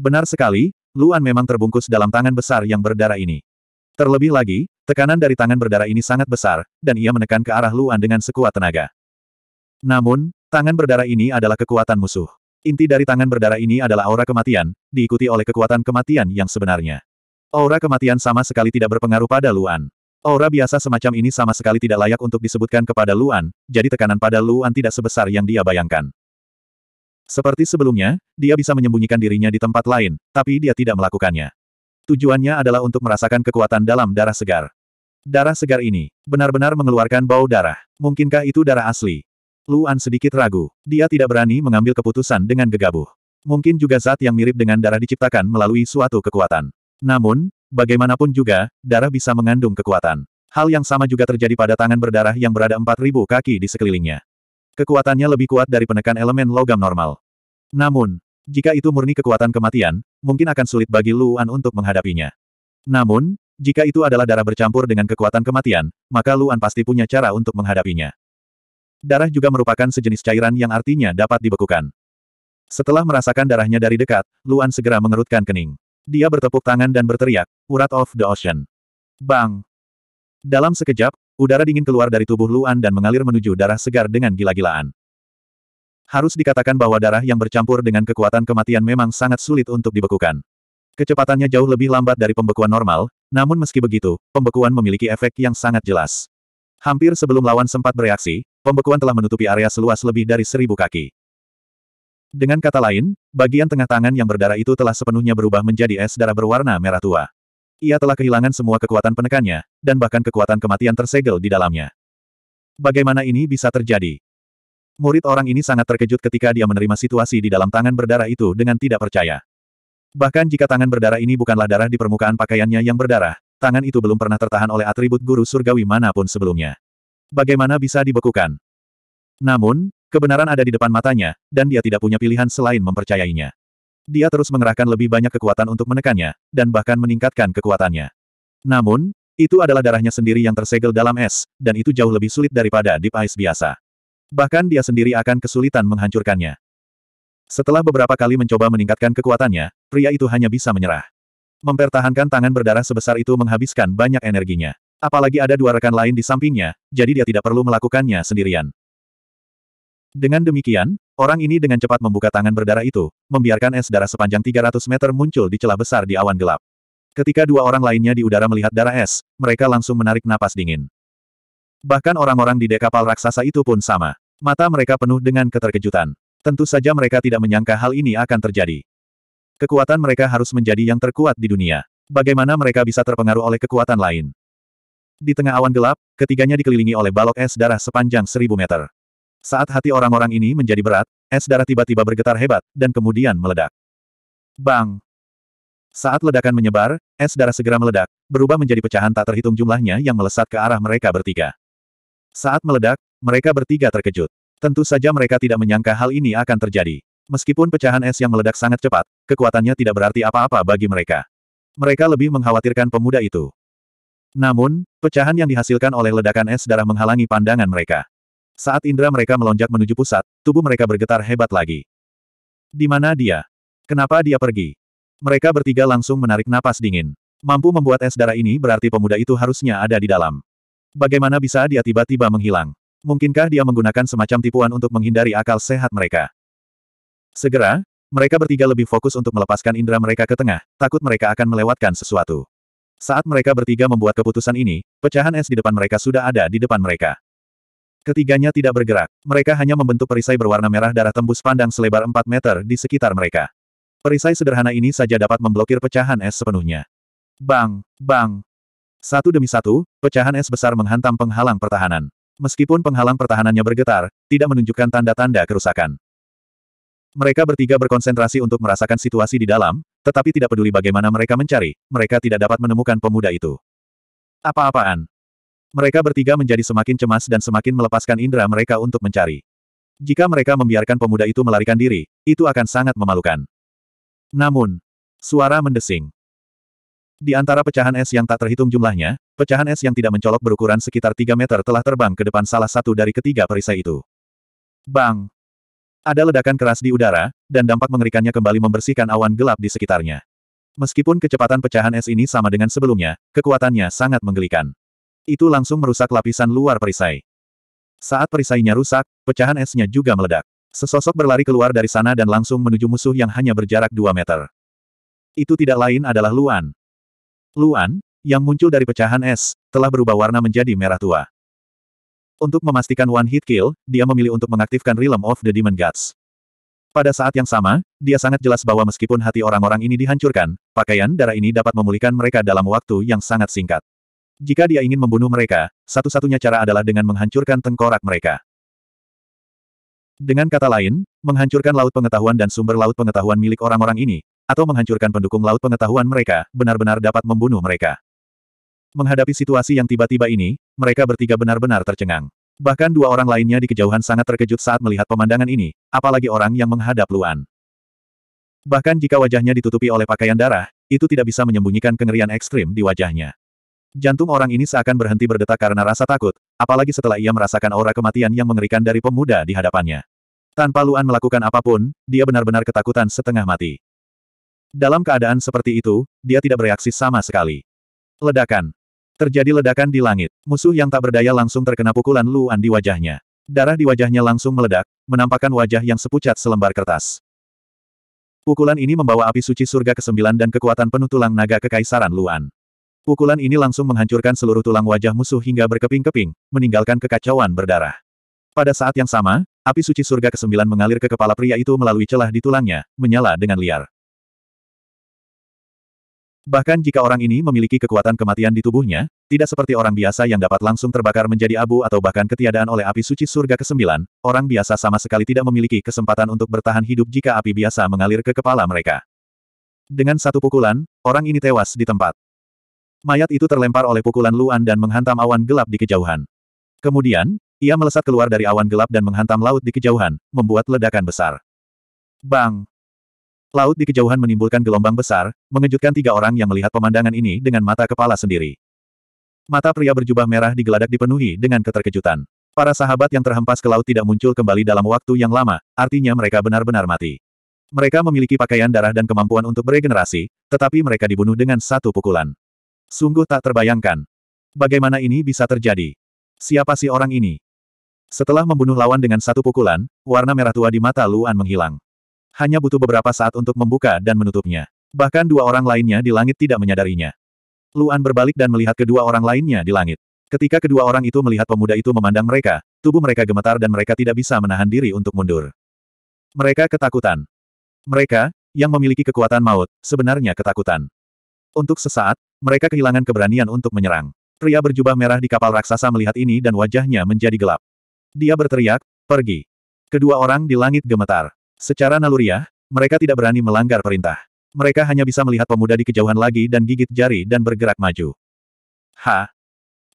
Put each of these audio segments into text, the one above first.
Benar sekali, Luan memang terbungkus dalam tangan besar yang berdarah ini. Terlebih lagi, tekanan dari tangan berdarah ini sangat besar, dan ia menekan ke arah Luan dengan sekuat tenaga. Namun, tangan berdarah ini adalah kekuatan musuh. Inti dari tangan berdarah ini adalah aura kematian, diikuti oleh kekuatan kematian yang sebenarnya. Aura kematian sama sekali tidak berpengaruh pada Luan. Aura biasa semacam ini sama sekali tidak layak untuk disebutkan kepada Luan, jadi tekanan pada Luan tidak sebesar yang dia bayangkan. Seperti sebelumnya, dia bisa menyembunyikan dirinya di tempat lain, tapi dia tidak melakukannya. Tujuannya adalah untuk merasakan kekuatan dalam darah segar. Darah segar ini, benar-benar mengeluarkan bau darah. Mungkinkah itu darah asli? Luan sedikit ragu. Dia tidak berani mengambil keputusan dengan gegabah. Mungkin juga zat yang mirip dengan darah diciptakan melalui suatu kekuatan. Namun, Bagaimanapun juga, darah bisa mengandung kekuatan. Hal yang sama juga terjadi pada tangan berdarah yang berada 4.000 kaki di sekelilingnya. Kekuatannya lebih kuat dari penekan elemen logam normal. Namun, jika itu murni kekuatan kematian, mungkin akan sulit bagi Luan untuk menghadapinya. Namun, jika itu adalah darah bercampur dengan kekuatan kematian, maka Luan pasti punya cara untuk menghadapinya. Darah juga merupakan sejenis cairan yang artinya dapat dibekukan. Setelah merasakan darahnya dari dekat, Luan segera mengerutkan kening. Dia bertepuk tangan dan berteriak, Urat of the Ocean. Bang! Dalam sekejap, udara dingin keluar dari tubuh Luan dan mengalir menuju darah segar dengan gila-gilaan. Harus dikatakan bahwa darah yang bercampur dengan kekuatan kematian memang sangat sulit untuk dibekukan. Kecepatannya jauh lebih lambat dari pembekuan normal, namun meski begitu, pembekuan memiliki efek yang sangat jelas. Hampir sebelum lawan sempat bereaksi, pembekuan telah menutupi area seluas lebih dari seribu kaki. Dengan kata lain, bagian tengah tangan yang berdarah itu telah sepenuhnya berubah menjadi es darah berwarna merah tua. Ia telah kehilangan semua kekuatan penekannya, dan bahkan kekuatan kematian tersegel di dalamnya. Bagaimana ini bisa terjadi? Murid orang ini sangat terkejut ketika dia menerima situasi di dalam tangan berdarah itu dengan tidak percaya. Bahkan jika tangan berdarah ini bukanlah darah di permukaan pakaiannya yang berdarah, tangan itu belum pernah tertahan oleh atribut guru surgawi manapun sebelumnya. Bagaimana bisa dibekukan? Namun, Kebenaran ada di depan matanya, dan dia tidak punya pilihan selain mempercayainya. Dia terus mengerahkan lebih banyak kekuatan untuk menekannya, dan bahkan meningkatkan kekuatannya. Namun, itu adalah darahnya sendiri yang tersegel dalam es, dan itu jauh lebih sulit daripada Deep Ice biasa. Bahkan dia sendiri akan kesulitan menghancurkannya. Setelah beberapa kali mencoba meningkatkan kekuatannya, pria itu hanya bisa menyerah. Mempertahankan tangan berdarah sebesar itu menghabiskan banyak energinya. Apalagi ada dua rekan lain di sampingnya, jadi dia tidak perlu melakukannya sendirian. Dengan demikian, orang ini dengan cepat membuka tangan berdarah itu, membiarkan es darah sepanjang 300 meter muncul di celah besar di awan gelap. Ketika dua orang lainnya di udara melihat darah es, mereka langsung menarik napas dingin. Bahkan orang-orang di dek kapal raksasa itu pun sama. Mata mereka penuh dengan keterkejutan. Tentu saja mereka tidak menyangka hal ini akan terjadi. Kekuatan mereka harus menjadi yang terkuat di dunia. Bagaimana mereka bisa terpengaruh oleh kekuatan lain? Di tengah awan gelap, ketiganya dikelilingi oleh balok es darah sepanjang seribu meter. Saat hati orang-orang ini menjadi berat, es darah tiba-tiba bergetar hebat, dan kemudian meledak. Bang! Saat ledakan menyebar, es darah segera meledak, berubah menjadi pecahan tak terhitung jumlahnya yang melesat ke arah mereka bertiga. Saat meledak, mereka bertiga terkejut. Tentu saja mereka tidak menyangka hal ini akan terjadi. Meskipun pecahan es yang meledak sangat cepat, kekuatannya tidak berarti apa-apa bagi mereka. Mereka lebih mengkhawatirkan pemuda itu. Namun, pecahan yang dihasilkan oleh ledakan es darah menghalangi pandangan mereka. Saat indera mereka melonjak menuju pusat, tubuh mereka bergetar hebat lagi. Di mana dia? Kenapa dia pergi? Mereka bertiga langsung menarik napas dingin. Mampu membuat es darah ini berarti pemuda itu harusnya ada di dalam. Bagaimana bisa dia tiba-tiba menghilang? Mungkinkah dia menggunakan semacam tipuan untuk menghindari akal sehat mereka? Segera, mereka bertiga lebih fokus untuk melepaskan indera mereka ke tengah, takut mereka akan melewatkan sesuatu. Saat mereka bertiga membuat keputusan ini, pecahan es di depan mereka sudah ada di depan mereka. Ketiganya tidak bergerak, mereka hanya membentuk perisai berwarna merah darah tembus pandang selebar 4 meter di sekitar mereka. Perisai sederhana ini saja dapat memblokir pecahan es sepenuhnya. Bang, bang. Satu demi satu, pecahan es besar menghantam penghalang pertahanan. Meskipun penghalang pertahanannya bergetar, tidak menunjukkan tanda-tanda kerusakan. Mereka bertiga berkonsentrasi untuk merasakan situasi di dalam, tetapi tidak peduli bagaimana mereka mencari, mereka tidak dapat menemukan pemuda itu. Apa-apaan? Mereka bertiga menjadi semakin cemas dan semakin melepaskan indera mereka untuk mencari. Jika mereka membiarkan pemuda itu melarikan diri, itu akan sangat memalukan. Namun, suara mendesing. Di antara pecahan es yang tak terhitung jumlahnya, pecahan es yang tidak mencolok berukuran sekitar 3 meter telah terbang ke depan salah satu dari ketiga perisai itu. Bang! Ada ledakan keras di udara, dan dampak mengerikannya kembali membersihkan awan gelap di sekitarnya. Meskipun kecepatan pecahan es ini sama dengan sebelumnya, kekuatannya sangat menggelikan. Itu langsung merusak lapisan luar perisai. Saat perisainya rusak, pecahan esnya juga meledak. Sesosok berlari keluar dari sana dan langsung menuju musuh yang hanya berjarak 2 meter. Itu tidak lain adalah Luan. Luan, yang muncul dari pecahan es, telah berubah warna menjadi merah tua. Untuk memastikan one hit kill, dia memilih untuk mengaktifkan Realm of the Demon Gods. Pada saat yang sama, dia sangat jelas bahwa meskipun hati orang-orang ini dihancurkan, pakaian darah ini dapat memulihkan mereka dalam waktu yang sangat singkat. Jika dia ingin membunuh mereka, satu-satunya cara adalah dengan menghancurkan tengkorak mereka. Dengan kata lain, menghancurkan laut pengetahuan dan sumber laut pengetahuan milik orang-orang ini, atau menghancurkan pendukung laut pengetahuan mereka, benar-benar dapat membunuh mereka. Menghadapi situasi yang tiba-tiba ini, mereka bertiga benar-benar tercengang. Bahkan dua orang lainnya di kejauhan sangat terkejut saat melihat pemandangan ini, apalagi orang yang menghadap Luan. Bahkan jika wajahnya ditutupi oleh pakaian darah, itu tidak bisa menyembunyikan kengerian ekstrim di wajahnya. Jantung orang ini seakan berhenti berdetak karena rasa takut, apalagi setelah ia merasakan aura kematian yang mengerikan dari pemuda di hadapannya. Tanpa Luan melakukan apapun, dia benar-benar ketakutan setengah mati. Dalam keadaan seperti itu, dia tidak bereaksi sama sekali. Ledakan. Terjadi ledakan di langit. Musuh yang tak berdaya langsung terkena pukulan Luan di wajahnya. Darah di wajahnya langsung meledak, menampakkan wajah yang sepucat selembar kertas. Pukulan ini membawa api suci surga ke-9 dan kekuatan penuh tulang naga kekaisaran Luan. Pukulan ini langsung menghancurkan seluruh tulang wajah musuh hingga berkeping-keping, meninggalkan kekacauan berdarah. Pada saat yang sama, api suci surga kesembilan mengalir ke kepala pria itu melalui celah di tulangnya, menyala dengan liar. Bahkan jika orang ini memiliki kekuatan kematian di tubuhnya, tidak seperti orang biasa yang dapat langsung terbakar menjadi abu atau bahkan ketiadaan oleh api suci surga kesembilan, orang biasa sama sekali tidak memiliki kesempatan untuk bertahan hidup jika api biasa mengalir ke kepala mereka. Dengan satu pukulan, orang ini tewas di tempat. Mayat itu terlempar oleh pukulan Luan dan menghantam awan gelap di kejauhan. Kemudian, ia melesat keluar dari awan gelap dan menghantam laut di kejauhan, membuat ledakan besar. Bang! Laut di kejauhan menimbulkan gelombang besar, mengejutkan tiga orang yang melihat pemandangan ini dengan mata kepala sendiri. Mata pria berjubah merah di geladak dipenuhi dengan keterkejutan. Para sahabat yang terhempas ke laut tidak muncul kembali dalam waktu yang lama, artinya mereka benar-benar mati. Mereka memiliki pakaian darah dan kemampuan untuk beregenerasi, tetapi mereka dibunuh dengan satu pukulan. Sungguh tak terbayangkan. Bagaimana ini bisa terjadi? Siapa sih orang ini? Setelah membunuh lawan dengan satu pukulan, warna merah tua di mata Luan menghilang. Hanya butuh beberapa saat untuk membuka dan menutupnya. Bahkan dua orang lainnya di langit tidak menyadarinya. Luan berbalik dan melihat kedua orang lainnya di langit. Ketika kedua orang itu melihat pemuda itu memandang mereka, tubuh mereka gemetar dan mereka tidak bisa menahan diri untuk mundur. Mereka ketakutan. Mereka, yang memiliki kekuatan maut, sebenarnya ketakutan. Untuk sesaat, mereka kehilangan keberanian untuk menyerang. Pria berjubah merah di kapal raksasa melihat ini dan wajahnya menjadi gelap. Dia berteriak, pergi. Kedua orang di langit gemetar. Secara naluriah, mereka tidak berani melanggar perintah. Mereka hanya bisa melihat pemuda di kejauhan lagi dan gigit jari dan bergerak maju. Ha!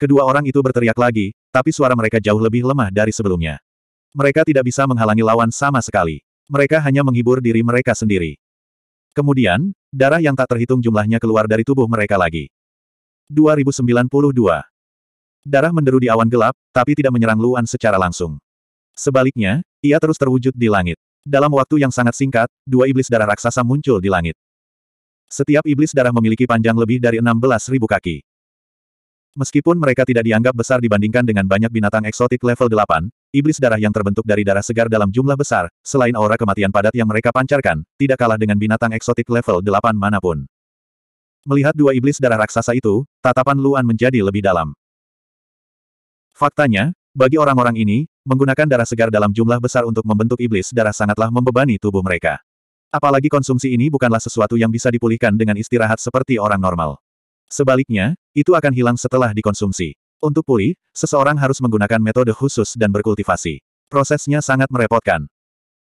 Kedua orang itu berteriak lagi, tapi suara mereka jauh lebih lemah dari sebelumnya. Mereka tidak bisa menghalangi lawan sama sekali. Mereka hanya menghibur diri mereka sendiri. Kemudian, darah yang tak terhitung jumlahnya keluar dari tubuh mereka lagi. 2092. Darah menderu di awan gelap, tapi tidak menyerang Luan secara langsung. Sebaliknya, ia terus terwujud di langit. Dalam waktu yang sangat singkat, dua iblis darah raksasa muncul di langit. Setiap iblis darah memiliki panjang lebih dari 16.000 kaki. Meskipun mereka tidak dianggap besar dibandingkan dengan banyak binatang eksotik level 8, iblis darah yang terbentuk dari darah segar dalam jumlah besar, selain aura kematian padat yang mereka pancarkan, tidak kalah dengan binatang eksotik level 8 manapun. Melihat dua iblis darah raksasa itu, tatapan Luan menjadi lebih dalam. Faktanya, bagi orang-orang ini, menggunakan darah segar dalam jumlah besar untuk membentuk iblis darah sangatlah membebani tubuh mereka. Apalagi konsumsi ini bukanlah sesuatu yang bisa dipulihkan dengan istirahat seperti orang normal. Sebaliknya, itu akan hilang setelah dikonsumsi. Untuk pulih, seseorang harus menggunakan metode khusus dan berkultivasi. Prosesnya sangat merepotkan.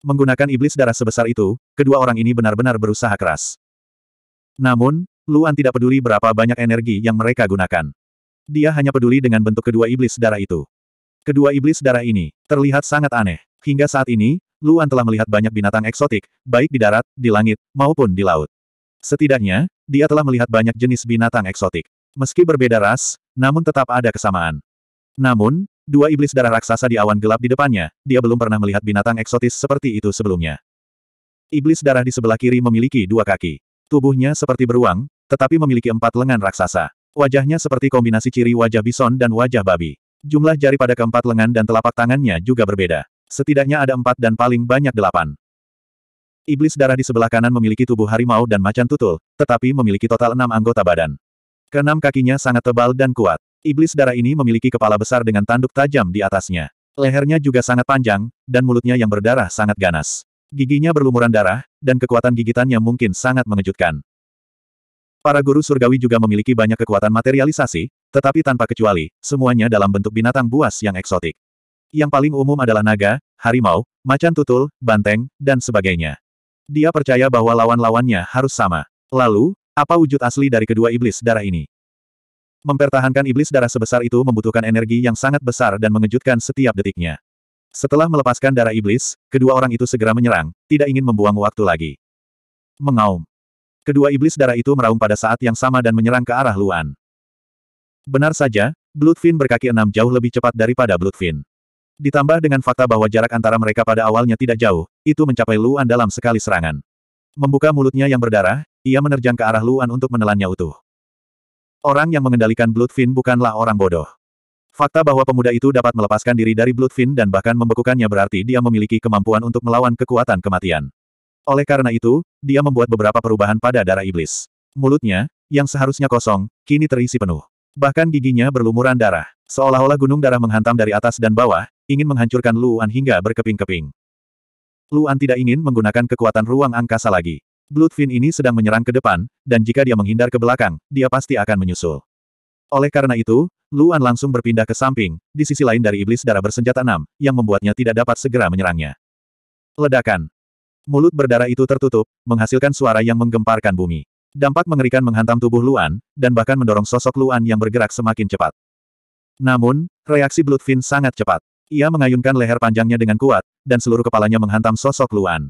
Menggunakan iblis darah sebesar itu, kedua orang ini benar-benar berusaha keras. Namun, Luan tidak peduli berapa banyak energi yang mereka gunakan. Dia hanya peduli dengan bentuk kedua iblis darah itu. Kedua iblis darah ini terlihat sangat aneh. Hingga saat ini, Luan telah melihat banyak binatang eksotik, baik di darat, di langit, maupun di laut. Setidaknya, dia telah melihat banyak jenis binatang eksotik. Meski berbeda ras, namun tetap ada kesamaan. Namun, dua iblis darah raksasa di awan gelap di depannya, dia belum pernah melihat binatang eksotis seperti itu sebelumnya. Iblis darah di sebelah kiri memiliki dua kaki. Tubuhnya seperti beruang, tetapi memiliki empat lengan raksasa. Wajahnya seperti kombinasi ciri wajah bison dan wajah babi. Jumlah jari pada keempat lengan dan telapak tangannya juga berbeda. Setidaknya ada empat dan paling banyak delapan. Iblis darah di sebelah kanan memiliki tubuh harimau dan macan tutul, tetapi memiliki total enam anggota badan. Keenam kakinya sangat tebal dan kuat. Iblis darah ini memiliki kepala besar dengan tanduk tajam di atasnya. Lehernya juga sangat panjang, dan mulutnya yang berdarah sangat ganas. Giginya berlumuran darah, dan kekuatan gigitannya mungkin sangat mengejutkan. Para guru surgawi juga memiliki banyak kekuatan materialisasi, tetapi tanpa kecuali, semuanya dalam bentuk binatang buas yang eksotik. Yang paling umum adalah naga, harimau, macan tutul, banteng, dan sebagainya. Dia percaya bahwa lawan-lawannya harus sama. Lalu, apa wujud asli dari kedua iblis darah ini? Mempertahankan iblis darah sebesar itu membutuhkan energi yang sangat besar dan mengejutkan setiap detiknya. Setelah melepaskan darah iblis, kedua orang itu segera menyerang, tidak ingin membuang waktu lagi. Mengaum. Kedua iblis darah itu meraung pada saat yang sama dan menyerang ke arah Luan. Benar saja, Bloodfin berkaki enam jauh lebih cepat daripada Bloodfin. Ditambah dengan fakta bahwa jarak antara mereka pada awalnya tidak jauh, itu mencapai Luan dalam sekali serangan. Membuka mulutnya yang berdarah, ia menerjang ke arah Luan untuk menelannya utuh. Orang yang mengendalikan Bloodfin bukanlah orang bodoh. Fakta bahwa pemuda itu dapat melepaskan diri dari Bloodfin dan bahkan membekukannya berarti dia memiliki kemampuan untuk melawan kekuatan kematian. Oleh karena itu, dia membuat beberapa perubahan pada darah iblis. Mulutnya, yang seharusnya kosong, kini terisi penuh. Bahkan giginya berlumuran darah. Seolah-olah gunung darah menghantam dari atas dan bawah, ingin menghancurkan Luan hingga berkeping-keping. Luan tidak ingin menggunakan kekuatan ruang angkasa lagi. Bloodfin ini sedang menyerang ke depan, dan jika dia menghindar ke belakang, dia pasti akan menyusul. Oleh karena itu, Luan langsung berpindah ke samping, di sisi lain dari iblis darah bersenjata enam, yang membuatnya tidak dapat segera menyerangnya. Ledakan. Mulut berdarah itu tertutup, menghasilkan suara yang menggemparkan bumi. Dampak mengerikan menghantam tubuh Luan, dan bahkan mendorong sosok Luan yang bergerak semakin cepat. Namun, reaksi Bloodfin sangat cepat. Ia mengayunkan leher panjangnya dengan kuat, dan seluruh kepalanya menghantam sosok Luan.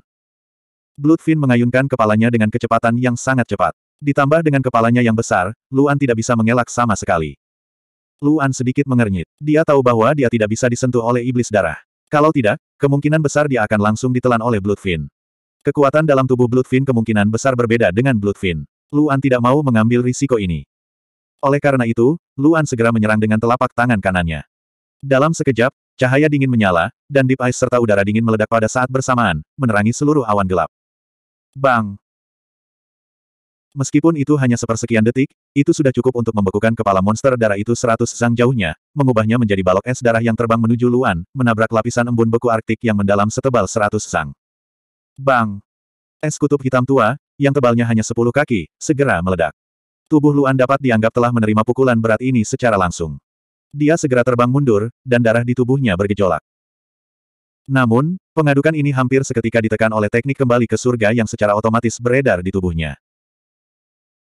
Bloodfin mengayunkan kepalanya dengan kecepatan yang sangat cepat. Ditambah dengan kepalanya yang besar, Luan tidak bisa mengelak sama sekali. Luan sedikit mengernyit. Dia tahu bahwa dia tidak bisa disentuh oleh iblis darah. Kalau tidak, kemungkinan besar dia akan langsung ditelan oleh Bloodfin. Kekuatan dalam tubuh Bloodfin kemungkinan besar berbeda dengan Bloodfin. Luan tidak mau mengambil risiko ini. Oleh karena itu, Luan segera menyerang dengan telapak tangan kanannya. Dalam sekejap, Cahaya dingin menyala, dan Deep Ice serta udara dingin meledak pada saat bersamaan, menerangi seluruh awan gelap. Bang! Meskipun itu hanya sepersekian detik, itu sudah cukup untuk membekukan kepala monster darah itu seratus zang jauhnya, mengubahnya menjadi balok es darah yang terbang menuju Luan, menabrak lapisan embun beku Arktik yang mendalam setebal seratus sang. Bang! Es kutub hitam tua, yang tebalnya hanya sepuluh kaki, segera meledak. Tubuh Luan dapat dianggap telah menerima pukulan berat ini secara langsung. Dia segera terbang mundur, dan darah di tubuhnya bergejolak. Namun, pengadukan ini hampir seketika ditekan oleh teknik kembali ke surga yang secara otomatis beredar di tubuhnya.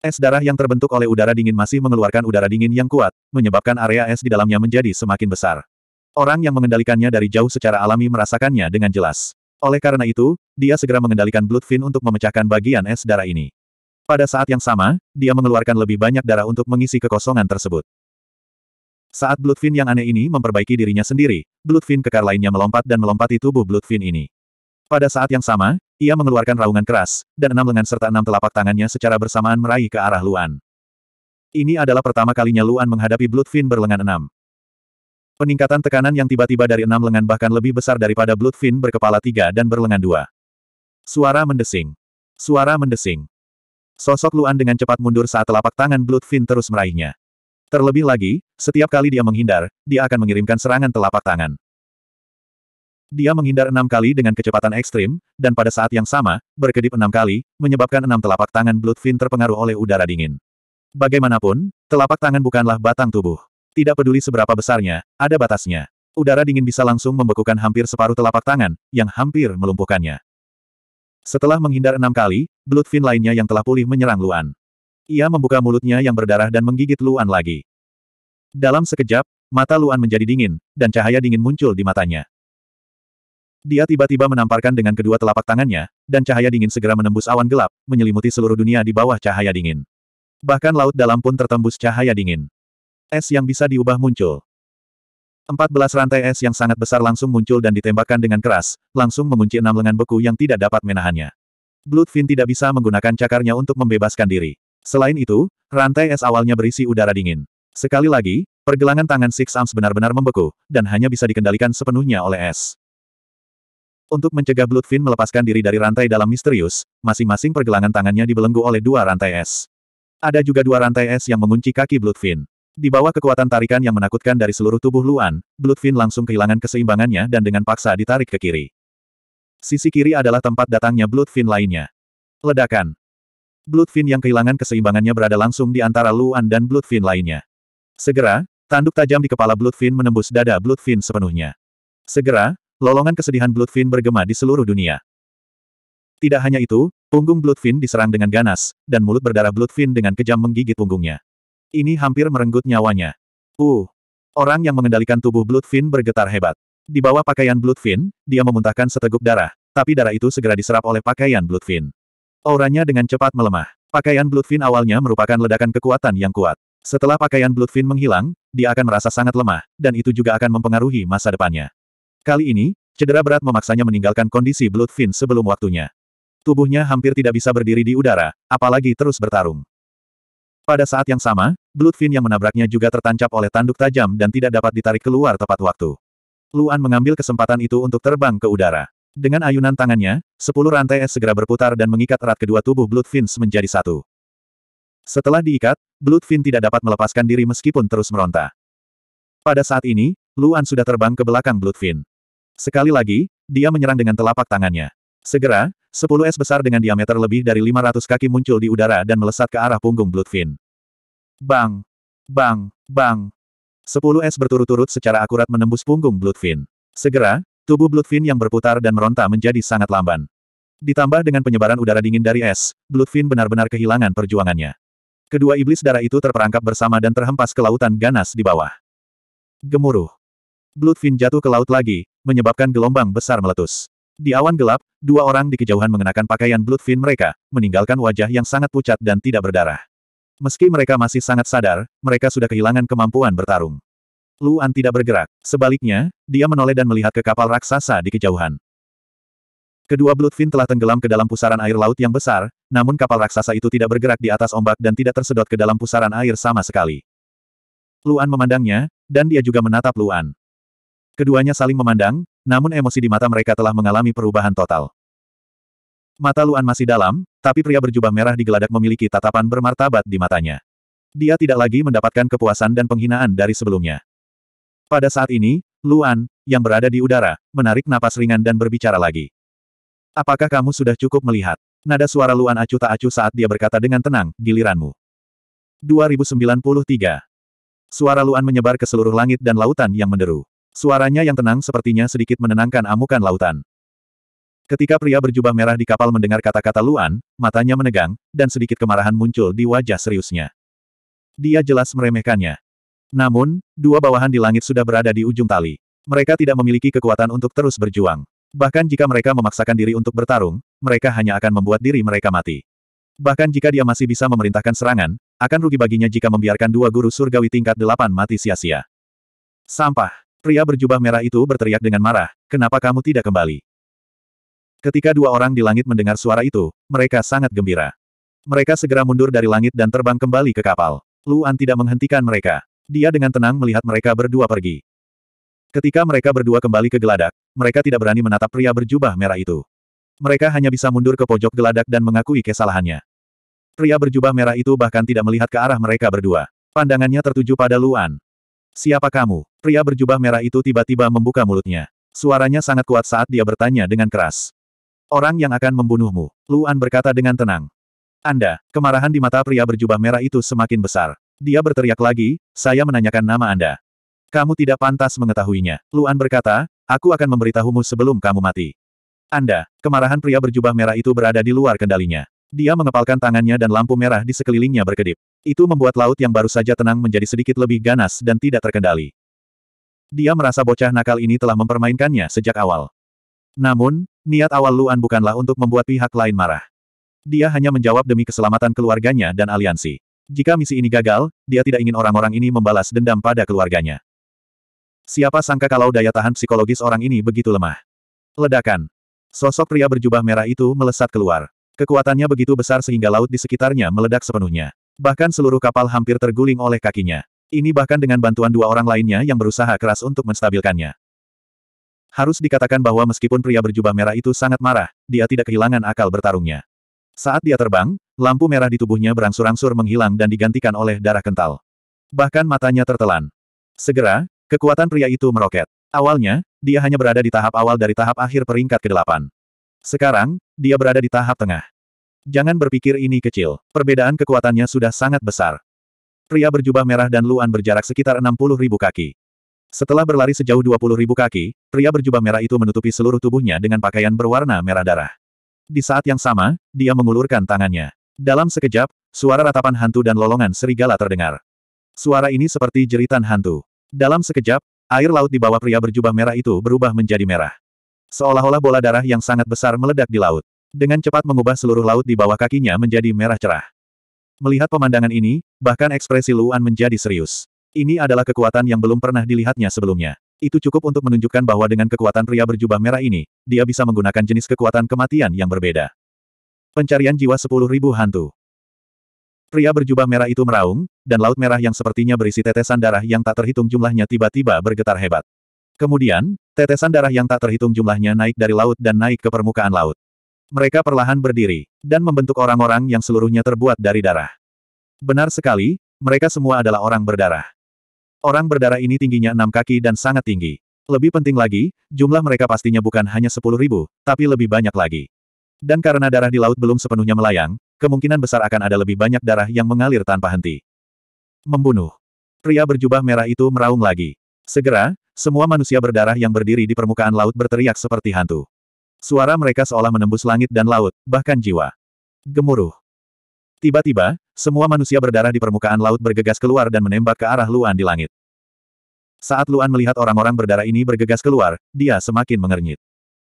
Es darah yang terbentuk oleh udara dingin masih mengeluarkan udara dingin yang kuat, menyebabkan area es di dalamnya menjadi semakin besar. Orang yang mengendalikannya dari jauh secara alami merasakannya dengan jelas. Oleh karena itu, dia segera mengendalikan Bloodfin untuk memecahkan bagian es darah ini. Pada saat yang sama, dia mengeluarkan lebih banyak darah untuk mengisi kekosongan tersebut. Saat Bloodfin yang aneh ini memperbaiki dirinya sendiri, Bloodfin kekar lainnya melompat dan melompati tubuh Bloodfin ini. Pada saat yang sama, ia mengeluarkan raungan keras, dan enam lengan serta enam telapak tangannya secara bersamaan meraih ke arah Luan. Ini adalah pertama kalinya Luan menghadapi Bloodfin berlengan enam. Peningkatan tekanan yang tiba-tiba dari enam lengan bahkan lebih besar daripada Bloodfin berkepala tiga dan berlengan dua. Suara mendesing. Suara mendesing. Sosok Luan dengan cepat mundur saat telapak tangan Bloodfin terus meraihnya. Terlebih lagi, setiap kali dia menghindar, dia akan mengirimkan serangan telapak tangan. Dia menghindar enam kali dengan kecepatan ekstrim, dan pada saat yang sama, berkedip enam kali, menyebabkan enam telapak tangan Bloodfin terpengaruh oleh udara dingin. Bagaimanapun, telapak tangan bukanlah batang tubuh. Tidak peduli seberapa besarnya, ada batasnya. Udara dingin bisa langsung membekukan hampir separuh telapak tangan, yang hampir melumpuhkannya. Setelah menghindar enam kali, Bloodfin lainnya yang telah pulih menyerang Luan. Ia membuka mulutnya yang berdarah dan menggigit Luan lagi. Dalam sekejap, mata Luan menjadi dingin, dan cahaya dingin muncul di matanya. Dia tiba-tiba menamparkan dengan kedua telapak tangannya, dan cahaya dingin segera menembus awan gelap, menyelimuti seluruh dunia di bawah cahaya dingin. Bahkan laut dalam pun tertembus cahaya dingin. Es yang bisa diubah muncul. Empat belas rantai es yang sangat besar langsung muncul dan ditembakkan dengan keras, langsung mengunci enam lengan beku yang tidak dapat menahannya. Bloodfin tidak bisa menggunakan cakarnya untuk membebaskan diri. Selain itu, rantai es awalnya berisi udara dingin. Sekali lagi, pergelangan tangan Six Arms benar-benar membeku, dan hanya bisa dikendalikan sepenuhnya oleh es. Untuk mencegah Bloodfin melepaskan diri dari rantai dalam misterius, masing-masing pergelangan tangannya dibelenggu oleh dua rantai es. Ada juga dua rantai es yang mengunci kaki Bloodfin. Di bawah kekuatan tarikan yang menakutkan dari seluruh tubuh Luan, Bloodfin langsung kehilangan keseimbangannya dan dengan paksa ditarik ke kiri. Sisi kiri adalah tempat datangnya Bloodfin lainnya. Ledakan. Bloodfin yang kehilangan keseimbangannya berada langsung di antara Luan dan Bloodfin lainnya. Segera, tanduk tajam di kepala Bloodfin menembus dada Bloodfin sepenuhnya. Segera, lolongan kesedihan Bloodfin bergema di seluruh dunia. Tidak hanya itu, punggung Bloodfin diserang dengan ganas, dan mulut berdarah Bloodfin dengan kejam menggigit punggungnya. Ini hampir merenggut nyawanya. Uh! Orang yang mengendalikan tubuh Bloodfin bergetar hebat. Di bawah pakaian Bloodfin, dia memuntahkan seteguk darah, tapi darah itu segera diserap oleh pakaian Bloodfin. Auranya dengan cepat melemah. Pakaian Bloodfin awalnya merupakan ledakan kekuatan yang kuat. Setelah pakaian Bloodfin menghilang, dia akan merasa sangat lemah, dan itu juga akan mempengaruhi masa depannya. Kali ini, cedera berat memaksanya meninggalkan kondisi Bloodfin sebelum waktunya. Tubuhnya hampir tidak bisa berdiri di udara, apalagi terus bertarung. Pada saat yang sama, Bloodfin yang menabraknya juga tertancap oleh tanduk tajam dan tidak dapat ditarik keluar tepat waktu. Luan mengambil kesempatan itu untuk terbang ke udara. Dengan ayunan tangannya, sepuluh rantai es segera berputar dan mengikat erat kedua tubuh Bloodfins menjadi satu. Setelah diikat, Bloodfin tidak dapat melepaskan diri meskipun terus meronta. Pada saat ini, Luan sudah terbang ke belakang Bloodfin. Sekali lagi, dia menyerang dengan telapak tangannya. Segera, sepuluh es besar dengan diameter lebih dari 500 kaki muncul di udara dan melesat ke arah punggung Bloodfin. Bang! Bang! Bang! Sepuluh es berturut-turut secara akurat menembus punggung Bloodfin. Segera, Tubuh Bloodfin yang berputar dan meronta menjadi sangat lamban. Ditambah dengan penyebaran udara dingin dari es, Bloodfin benar-benar kehilangan perjuangannya. Kedua iblis darah itu terperangkap bersama dan terhempas ke lautan ganas di bawah. Gemuruh. Bloodfin jatuh ke laut lagi, menyebabkan gelombang besar meletus. Di awan gelap, dua orang di kejauhan mengenakan pakaian Bloodfin mereka, meninggalkan wajah yang sangat pucat dan tidak berdarah. Meski mereka masih sangat sadar, mereka sudah kehilangan kemampuan bertarung. Luan tidak bergerak. Sebaliknya, dia menoleh dan melihat ke kapal raksasa di kejauhan. Kedua Bloodfin telah tenggelam ke dalam pusaran air laut yang besar, namun kapal raksasa itu tidak bergerak di atas ombak dan tidak tersedot ke dalam pusaran air sama sekali. Luan memandangnya, dan dia juga menatap Luan. Keduanya saling memandang, namun emosi di mata mereka telah mengalami perubahan total. Mata Luan masih dalam, tapi pria berjubah merah di geladak memiliki tatapan bermartabat di matanya. Dia tidak lagi mendapatkan kepuasan dan penghinaan dari sebelumnya. Pada saat ini, Luan, yang berada di udara, menarik napas ringan dan berbicara lagi. Apakah kamu sudah cukup melihat? Nada suara Luan acu tak acuh saat dia berkata dengan tenang, giliranmu. 2093. Suara Luan menyebar ke seluruh langit dan lautan yang menderu. Suaranya yang tenang sepertinya sedikit menenangkan amukan lautan. Ketika pria berjubah merah di kapal mendengar kata-kata Luan, matanya menegang, dan sedikit kemarahan muncul di wajah seriusnya. Dia jelas meremehkannya. Namun, dua bawahan di langit sudah berada di ujung tali. Mereka tidak memiliki kekuatan untuk terus berjuang. Bahkan jika mereka memaksakan diri untuk bertarung, mereka hanya akan membuat diri mereka mati. Bahkan jika dia masih bisa memerintahkan serangan, akan rugi baginya jika membiarkan dua guru surgawi tingkat delapan mati sia-sia. Sampah! Pria berjubah merah itu berteriak dengan marah, kenapa kamu tidak kembali? Ketika dua orang di langit mendengar suara itu, mereka sangat gembira. Mereka segera mundur dari langit dan terbang kembali ke kapal. Luan tidak menghentikan mereka. Dia dengan tenang melihat mereka berdua pergi. Ketika mereka berdua kembali ke geladak, mereka tidak berani menatap pria berjubah merah itu. Mereka hanya bisa mundur ke pojok geladak dan mengakui kesalahannya. Pria berjubah merah itu bahkan tidak melihat ke arah mereka berdua. Pandangannya tertuju pada Luan. Siapa kamu? Pria berjubah merah itu tiba-tiba membuka mulutnya. Suaranya sangat kuat saat dia bertanya dengan keras. Orang yang akan membunuhmu, Luan berkata dengan tenang. Anda, kemarahan di mata pria berjubah merah itu semakin besar. Dia berteriak lagi, saya menanyakan nama Anda. Kamu tidak pantas mengetahuinya. Luan berkata, aku akan memberitahumu sebelum kamu mati. Anda, kemarahan pria berjubah merah itu berada di luar kendalinya. Dia mengepalkan tangannya dan lampu merah di sekelilingnya berkedip. Itu membuat laut yang baru saja tenang menjadi sedikit lebih ganas dan tidak terkendali. Dia merasa bocah nakal ini telah mempermainkannya sejak awal. Namun, niat awal Luan bukanlah untuk membuat pihak lain marah. Dia hanya menjawab demi keselamatan keluarganya dan aliansi. Jika misi ini gagal, dia tidak ingin orang-orang ini membalas dendam pada keluarganya. Siapa sangka kalau daya tahan psikologis orang ini begitu lemah. Ledakan. Sosok pria berjubah merah itu melesat keluar. Kekuatannya begitu besar sehingga laut di sekitarnya meledak sepenuhnya. Bahkan seluruh kapal hampir terguling oleh kakinya. Ini bahkan dengan bantuan dua orang lainnya yang berusaha keras untuk menstabilkannya. Harus dikatakan bahwa meskipun pria berjubah merah itu sangat marah, dia tidak kehilangan akal bertarungnya. Saat dia terbang, Lampu merah di tubuhnya berangsur-angsur menghilang dan digantikan oleh darah kental. Bahkan matanya tertelan. Segera, kekuatan pria itu meroket. Awalnya, dia hanya berada di tahap awal dari tahap akhir peringkat ke-8. Sekarang, dia berada di tahap tengah. Jangan berpikir ini kecil, perbedaan kekuatannya sudah sangat besar. Pria berjubah merah dan Luan berjarak sekitar 60 ribu kaki. Setelah berlari sejauh 20 ribu kaki, pria berjubah merah itu menutupi seluruh tubuhnya dengan pakaian berwarna merah darah. Di saat yang sama, dia mengulurkan tangannya. Dalam sekejap, suara ratapan hantu dan lolongan serigala terdengar. Suara ini seperti jeritan hantu. Dalam sekejap, air laut di bawah pria berjubah merah itu berubah menjadi merah. Seolah-olah bola darah yang sangat besar meledak di laut. Dengan cepat mengubah seluruh laut di bawah kakinya menjadi merah cerah. Melihat pemandangan ini, bahkan ekspresi Luan menjadi serius. Ini adalah kekuatan yang belum pernah dilihatnya sebelumnya. Itu cukup untuk menunjukkan bahwa dengan kekuatan pria berjubah merah ini, dia bisa menggunakan jenis kekuatan kematian yang berbeda. Pencarian jiwa sepuluh ribu hantu. Pria berjubah merah itu meraung, dan laut merah yang sepertinya berisi tetesan darah yang tak terhitung jumlahnya tiba-tiba bergetar hebat. Kemudian, tetesan darah yang tak terhitung jumlahnya naik dari laut dan naik ke permukaan laut. Mereka perlahan berdiri, dan membentuk orang-orang yang seluruhnya terbuat dari darah. Benar sekali, mereka semua adalah orang berdarah. Orang berdarah ini tingginya enam kaki dan sangat tinggi. Lebih penting lagi, jumlah mereka pastinya bukan hanya sepuluh ribu, tapi lebih banyak lagi. Dan karena darah di laut belum sepenuhnya melayang, kemungkinan besar akan ada lebih banyak darah yang mengalir tanpa henti. Membunuh. Pria berjubah merah itu meraung lagi. Segera, semua manusia berdarah yang berdiri di permukaan laut berteriak seperti hantu. Suara mereka seolah menembus langit dan laut, bahkan jiwa. Gemuruh. Tiba-tiba, semua manusia berdarah di permukaan laut bergegas keluar dan menembak ke arah Luan di langit. Saat Luan melihat orang-orang berdarah ini bergegas keluar, dia semakin mengernyit.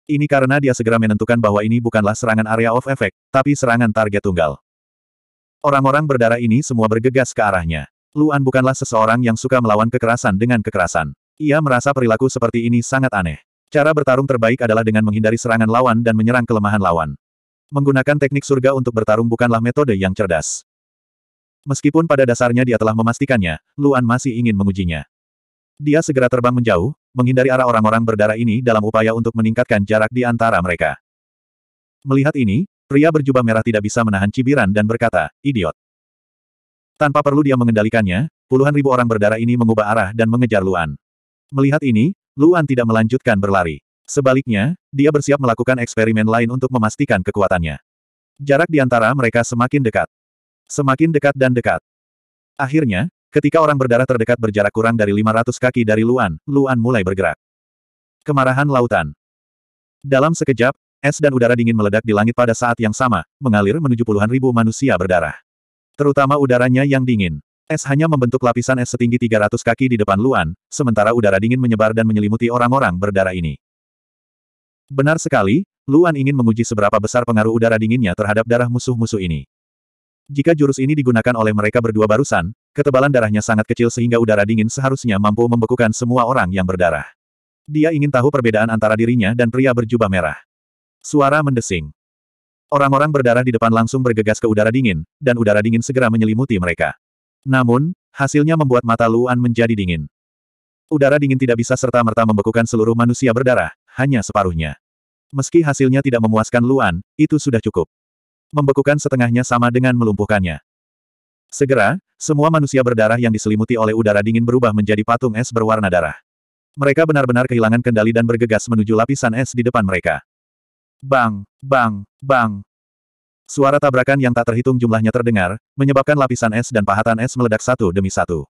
Ini karena dia segera menentukan bahwa ini bukanlah serangan area of effect, tapi serangan target tunggal. Orang-orang berdarah ini semua bergegas ke arahnya. Luan bukanlah seseorang yang suka melawan kekerasan dengan kekerasan. Ia merasa perilaku seperti ini sangat aneh. Cara bertarung terbaik adalah dengan menghindari serangan lawan dan menyerang kelemahan lawan. Menggunakan teknik surga untuk bertarung bukanlah metode yang cerdas. Meskipun pada dasarnya dia telah memastikannya, Luan masih ingin mengujinya. Dia segera terbang menjauh, menghindari arah orang-orang berdarah ini dalam upaya untuk meningkatkan jarak di antara mereka. Melihat ini, pria berjubah merah tidak bisa menahan cibiran dan berkata, idiot. Tanpa perlu dia mengendalikannya, puluhan ribu orang berdarah ini mengubah arah dan mengejar Luan. Melihat ini, Luan tidak melanjutkan berlari. Sebaliknya, dia bersiap melakukan eksperimen lain untuk memastikan kekuatannya. Jarak di antara mereka semakin dekat. Semakin dekat dan dekat. Akhirnya, Ketika orang berdarah terdekat berjarak kurang dari 500 kaki dari Luan, Luan mulai bergerak. Kemarahan lautan. Dalam sekejap, es dan udara dingin meledak di langit pada saat yang sama, mengalir menuju puluhan ribu manusia berdarah. Terutama udaranya yang dingin. Es hanya membentuk lapisan es setinggi 300 kaki di depan Luan, sementara udara dingin menyebar dan menyelimuti orang-orang berdarah ini. Benar sekali, Luan ingin menguji seberapa besar pengaruh udara dinginnya terhadap darah musuh-musuh ini. Jika jurus ini digunakan oleh mereka berdua barusan, Ketebalan darahnya sangat kecil sehingga udara dingin seharusnya mampu membekukan semua orang yang berdarah. Dia ingin tahu perbedaan antara dirinya dan pria berjubah merah. Suara mendesing. Orang-orang berdarah di depan langsung bergegas ke udara dingin, dan udara dingin segera menyelimuti mereka. Namun, hasilnya membuat mata Luan menjadi dingin. Udara dingin tidak bisa serta-merta membekukan seluruh manusia berdarah, hanya separuhnya. Meski hasilnya tidak memuaskan Luan, itu sudah cukup. Membekukan setengahnya sama dengan melumpuhkannya. Segera, semua manusia berdarah yang diselimuti oleh udara dingin berubah menjadi patung es berwarna darah. Mereka benar-benar kehilangan kendali dan bergegas menuju lapisan es di depan mereka. Bang, bang, bang. Suara tabrakan yang tak terhitung jumlahnya terdengar, menyebabkan lapisan es dan pahatan es meledak satu demi satu.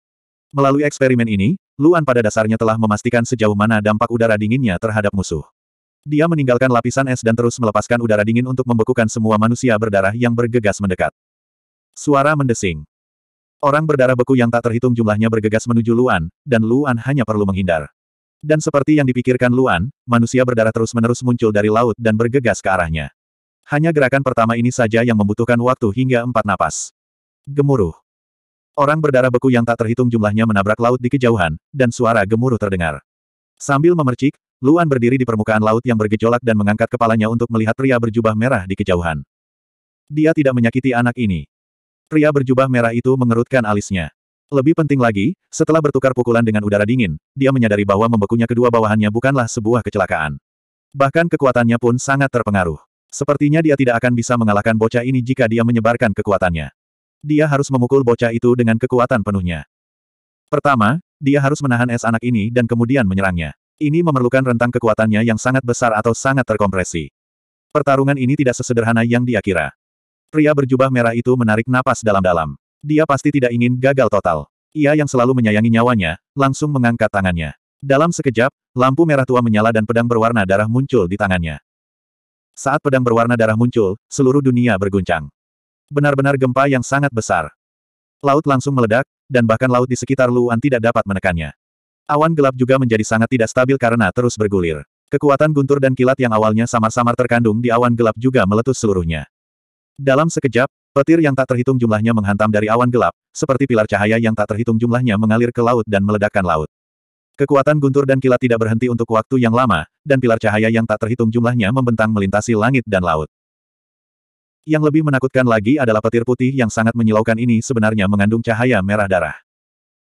Melalui eksperimen ini, Luan pada dasarnya telah memastikan sejauh mana dampak udara dinginnya terhadap musuh. Dia meninggalkan lapisan es dan terus melepaskan udara dingin untuk membekukan semua manusia berdarah yang bergegas mendekat. Suara mendesing. Orang berdarah beku yang tak terhitung jumlahnya bergegas menuju Luan, dan Luan hanya perlu menghindar. Dan seperti yang dipikirkan Luan, manusia berdarah terus-menerus muncul dari laut dan bergegas ke arahnya. Hanya gerakan pertama ini saja yang membutuhkan waktu hingga empat napas. Gemuruh. Orang berdarah beku yang tak terhitung jumlahnya menabrak laut di kejauhan, dan suara gemuruh terdengar. Sambil memercik, Luan berdiri di permukaan laut yang bergejolak dan mengangkat kepalanya untuk melihat pria berjubah merah di kejauhan. Dia tidak menyakiti anak ini, Pria berjubah merah itu mengerutkan alisnya. Lebih penting lagi, setelah bertukar pukulan dengan udara dingin, dia menyadari bahwa membekunya kedua bawahannya bukanlah sebuah kecelakaan. Bahkan kekuatannya pun sangat terpengaruh. Sepertinya dia tidak akan bisa mengalahkan bocah ini jika dia menyebarkan kekuatannya. Dia harus memukul bocah itu dengan kekuatan penuhnya. Pertama, dia harus menahan es anak ini dan kemudian menyerangnya. Ini memerlukan rentang kekuatannya yang sangat besar atau sangat terkompresi. Pertarungan ini tidak sesederhana yang dia kira. Pria berjubah merah itu menarik napas dalam-dalam. Dia pasti tidak ingin gagal total. Ia yang selalu menyayangi nyawanya, langsung mengangkat tangannya. Dalam sekejap, lampu merah tua menyala dan pedang berwarna darah muncul di tangannya. Saat pedang berwarna darah muncul, seluruh dunia berguncang. Benar-benar gempa yang sangat besar. Laut langsung meledak, dan bahkan laut di sekitar Luan tidak dapat menekannya. Awan gelap juga menjadi sangat tidak stabil karena terus bergulir. Kekuatan guntur dan kilat yang awalnya samar-samar terkandung di awan gelap juga meletus seluruhnya. Dalam sekejap, petir yang tak terhitung jumlahnya menghantam dari awan gelap, seperti pilar cahaya yang tak terhitung jumlahnya mengalir ke laut dan meledakkan laut. Kekuatan guntur dan kilat tidak berhenti untuk waktu yang lama, dan pilar cahaya yang tak terhitung jumlahnya membentang melintasi langit dan laut. Yang lebih menakutkan lagi adalah petir putih yang sangat menyilaukan ini sebenarnya mengandung cahaya merah darah.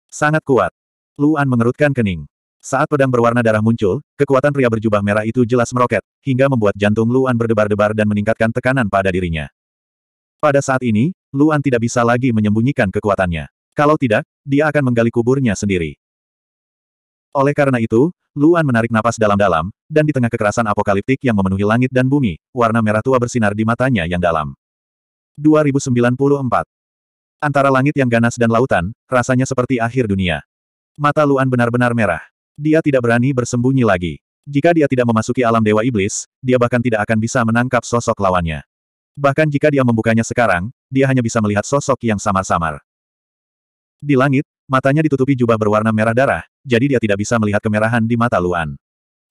Sangat kuat. Luan mengerutkan kening. Saat pedang berwarna darah muncul, kekuatan pria berjubah merah itu jelas meroket, hingga membuat jantung Luan berdebar-debar dan meningkatkan tekanan pada dirinya. Pada saat ini, Luan tidak bisa lagi menyembunyikan kekuatannya. Kalau tidak, dia akan menggali kuburnya sendiri. Oleh karena itu, Luan menarik napas dalam-dalam, dan di tengah kekerasan apokaliptik yang memenuhi langit dan bumi, warna merah tua bersinar di matanya yang dalam. 2094 Antara langit yang ganas dan lautan, rasanya seperti akhir dunia. Mata Luan benar-benar merah. Dia tidak berani bersembunyi lagi. Jika dia tidak memasuki alam Dewa Iblis, dia bahkan tidak akan bisa menangkap sosok lawannya. Bahkan jika dia membukanya sekarang, dia hanya bisa melihat sosok yang samar-samar. Di langit, matanya ditutupi jubah berwarna merah darah, jadi dia tidak bisa melihat kemerahan di mata Luan.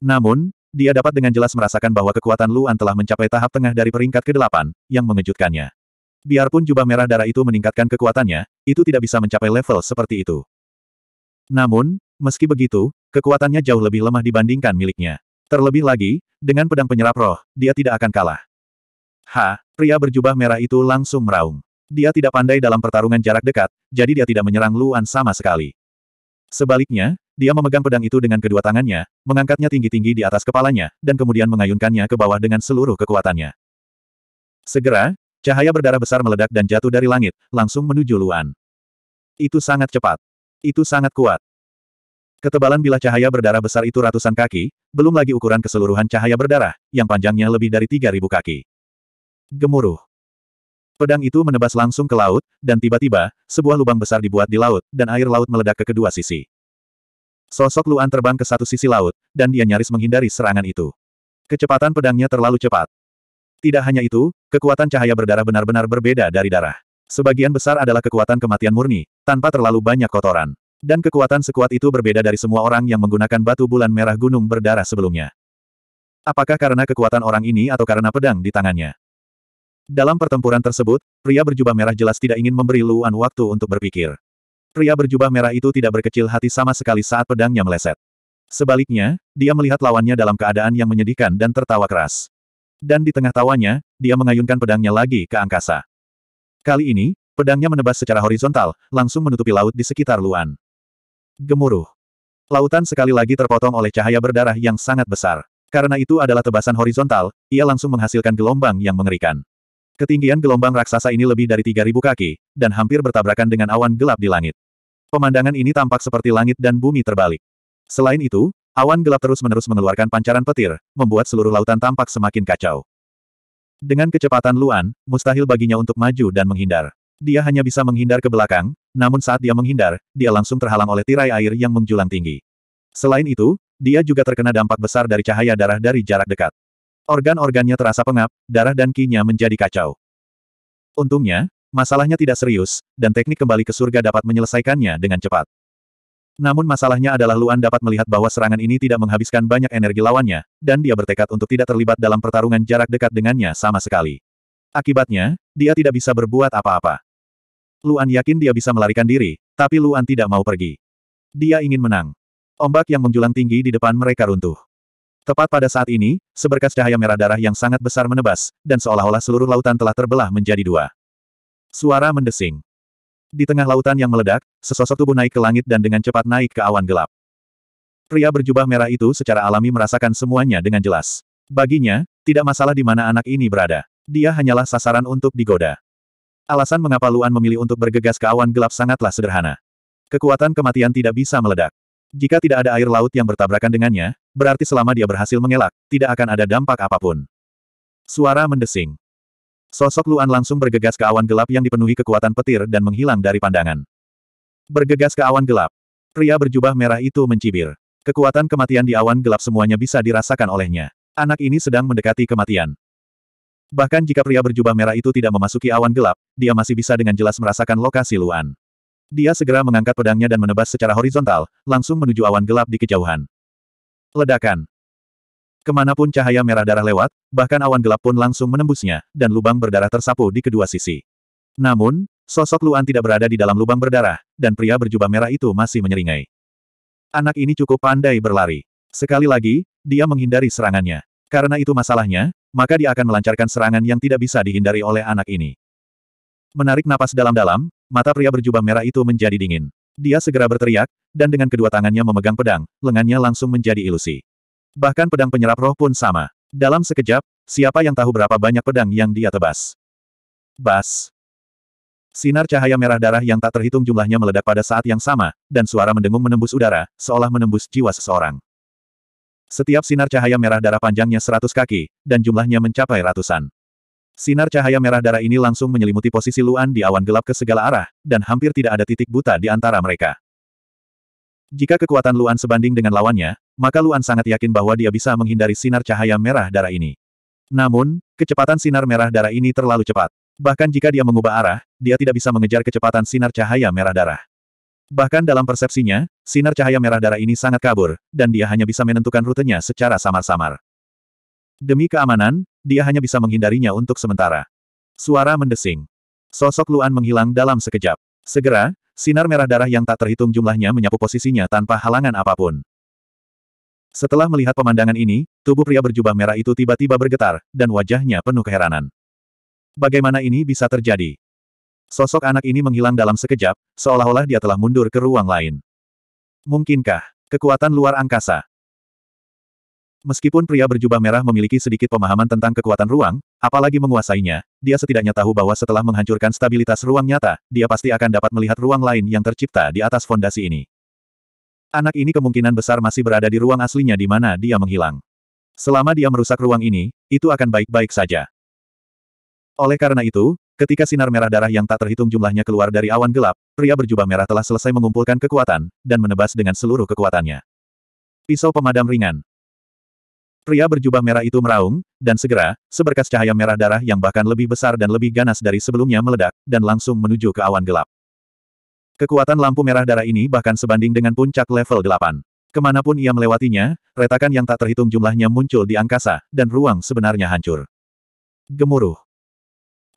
Namun, dia dapat dengan jelas merasakan bahwa kekuatan Luan telah mencapai tahap tengah dari peringkat ke-8, yang mengejutkannya. Biarpun jubah merah darah itu meningkatkan kekuatannya, itu tidak bisa mencapai level seperti itu. Namun, meski begitu, kekuatannya jauh lebih lemah dibandingkan miliknya. Terlebih lagi, dengan pedang penyerap roh, dia tidak akan kalah. Ha, Pria berjubah merah itu langsung meraung. Dia tidak pandai dalam pertarungan jarak dekat, jadi dia tidak menyerang Luan sama sekali. Sebaliknya, dia memegang pedang itu dengan kedua tangannya, mengangkatnya tinggi-tinggi di atas kepalanya, dan kemudian mengayunkannya ke bawah dengan seluruh kekuatannya. Segera, cahaya berdarah besar meledak dan jatuh dari langit, langsung menuju Luan. Itu sangat cepat. Itu sangat kuat. Ketebalan bilah cahaya berdarah besar itu ratusan kaki, belum lagi ukuran keseluruhan cahaya berdarah, yang panjangnya lebih dari 3.000 kaki. Gemuruh. Pedang itu menebas langsung ke laut, dan tiba-tiba, sebuah lubang besar dibuat di laut, dan air laut meledak ke kedua sisi. Sosok Luan terbang ke satu sisi laut, dan dia nyaris menghindari serangan itu. Kecepatan pedangnya terlalu cepat. Tidak hanya itu, kekuatan cahaya berdarah benar-benar berbeda dari darah. Sebagian besar adalah kekuatan kematian murni, tanpa terlalu banyak kotoran. Dan kekuatan sekuat itu berbeda dari semua orang yang menggunakan batu bulan merah gunung berdarah sebelumnya. Apakah karena kekuatan orang ini atau karena pedang di tangannya? Dalam pertempuran tersebut, pria berjubah merah jelas tidak ingin memberi Luan waktu untuk berpikir. Pria berjubah merah itu tidak berkecil hati sama sekali saat pedangnya meleset. Sebaliknya, dia melihat lawannya dalam keadaan yang menyedihkan dan tertawa keras. Dan di tengah tawanya, dia mengayunkan pedangnya lagi ke angkasa. Kali ini, pedangnya menebas secara horizontal, langsung menutupi laut di sekitar Luan. Gemuruh. Lautan sekali lagi terpotong oleh cahaya berdarah yang sangat besar. Karena itu adalah tebasan horizontal, ia langsung menghasilkan gelombang yang mengerikan. Ketinggian gelombang raksasa ini lebih dari 3.000 kaki, dan hampir bertabrakan dengan awan gelap di langit. Pemandangan ini tampak seperti langit dan bumi terbalik. Selain itu, awan gelap terus-menerus mengeluarkan pancaran petir, membuat seluruh lautan tampak semakin kacau. Dengan kecepatan Luan, mustahil baginya untuk maju dan menghindar. Dia hanya bisa menghindar ke belakang, namun saat dia menghindar, dia langsung terhalang oleh tirai air yang menjulang tinggi. Selain itu, dia juga terkena dampak besar dari cahaya darah dari jarak dekat. Organ-organnya terasa pengap, darah dan kinya menjadi kacau. Untungnya, masalahnya tidak serius, dan teknik kembali ke surga dapat menyelesaikannya dengan cepat. Namun masalahnya adalah Luan dapat melihat bahwa serangan ini tidak menghabiskan banyak energi lawannya, dan dia bertekad untuk tidak terlibat dalam pertarungan jarak dekat dengannya sama sekali. Akibatnya, dia tidak bisa berbuat apa-apa. Luan yakin dia bisa melarikan diri, tapi Luan tidak mau pergi. Dia ingin menang. Ombak yang menjulang tinggi di depan mereka runtuh. Tepat pada saat ini, seberkas cahaya merah darah yang sangat besar menebas, dan seolah-olah seluruh lautan telah terbelah menjadi dua. Suara mendesing. Di tengah lautan yang meledak, sesosok tubuh naik ke langit dan dengan cepat naik ke awan gelap. Pria berjubah merah itu secara alami merasakan semuanya dengan jelas. Baginya, tidak masalah di mana anak ini berada. Dia hanyalah sasaran untuk digoda. Alasan mengapa Luan memilih untuk bergegas ke awan gelap sangatlah sederhana. Kekuatan kematian tidak bisa meledak. Jika tidak ada air laut yang bertabrakan dengannya, berarti selama dia berhasil mengelak, tidak akan ada dampak apapun. Suara mendesing. Sosok Luan langsung bergegas ke awan gelap yang dipenuhi kekuatan petir dan menghilang dari pandangan. Bergegas ke awan gelap. Pria berjubah merah itu mencibir. Kekuatan kematian di awan gelap semuanya bisa dirasakan olehnya. Anak ini sedang mendekati kematian. Bahkan jika pria berjubah merah itu tidak memasuki awan gelap, dia masih bisa dengan jelas merasakan lokasi Luan. Dia segera mengangkat pedangnya dan menebas secara horizontal, langsung menuju awan gelap di kejauhan. Ledakan. Kemanapun cahaya merah darah lewat, bahkan awan gelap pun langsung menembusnya, dan lubang berdarah tersapu di kedua sisi. Namun, sosok Luan tidak berada di dalam lubang berdarah, dan pria berjubah merah itu masih menyeringai. Anak ini cukup pandai berlari. Sekali lagi, dia menghindari serangannya. Karena itu masalahnya, maka dia akan melancarkan serangan yang tidak bisa dihindari oleh anak ini. Menarik napas dalam-dalam, Mata pria berjubah merah itu menjadi dingin. Dia segera berteriak, dan dengan kedua tangannya memegang pedang, lengannya langsung menjadi ilusi. Bahkan pedang penyerap roh pun sama. Dalam sekejap, siapa yang tahu berapa banyak pedang yang dia tebas. Bas. Sinar cahaya merah darah yang tak terhitung jumlahnya meledak pada saat yang sama, dan suara mendengung menembus udara, seolah menembus jiwa seseorang. Setiap sinar cahaya merah darah panjangnya seratus kaki, dan jumlahnya mencapai ratusan. Sinar cahaya merah darah ini langsung menyelimuti posisi Luan di awan gelap ke segala arah, dan hampir tidak ada titik buta di antara mereka. Jika kekuatan Luan sebanding dengan lawannya, maka Luan sangat yakin bahwa dia bisa menghindari sinar cahaya merah darah ini. Namun, kecepatan sinar merah darah ini terlalu cepat. Bahkan jika dia mengubah arah, dia tidak bisa mengejar kecepatan sinar cahaya merah darah. Bahkan dalam persepsinya, sinar cahaya merah darah ini sangat kabur, dan dia hanya bisa menentukan rutenya secara samar-samar. Demi keamanan, dia hanya bisa menghindarinya untuk sementara. Suara mendesing. Sosok Luan menghilang dalam sekejap. Segera, sinar merah darah yang tak terhitung jumlahnya menyapu posisinya tanpa halangan apapun. Setelah melihat pemandangan ini, tubuh pria berjubah merah itu tiba-tiba bergetar, dan wajahnya penuh keheranan. Bagaimana ini bisa terjadi? Sosok anak ini menghilang dalam sekejap, seolah-olah dia telah mundur ke ruang lain. Mungkinkah kekuatan luar angkasa Meskipun pria berjubah merah memiliki sedikit pemahaman tentang kekuatan ruang, apalagi menguasainya, dia setidaknya tahu bahwa setelah menghancurkan stabilitas ruang nyata, dia pasti akan dapat melihat ruang lain yang tercipta di atas fondasi ini. Anak ini kemungkinan besar masih berada di ruang aslinya di mana dia menghilang. Selama dia merusak ruang ini, itu akan baik-baik saja. Oleh karena itu, ketika sinar merah darah yang tak terhitung jumlahnya keluar dari awan gelap, pria berjubah merah telah selesai mengumpulkan kekuatan, dan menebas dengan seluruh kekuatannya. Pisau pemadam ringan, Pria berjubah merah itu meraung, dan segera, seberkas cahaya merah darah yang bahkan lebih besar dan lebih ganas dari sebelumnya meledak, dan langsung menuju ke awan gelap. Kekuatan lampu merah darah ini bahkan sebanding dengan puncak level 8. Kemanapun ia melewatinya, retakan yang tak terhitung jumlahnya muncul di angkasa, dan ruang sebenarnya hancur. Gemuruh.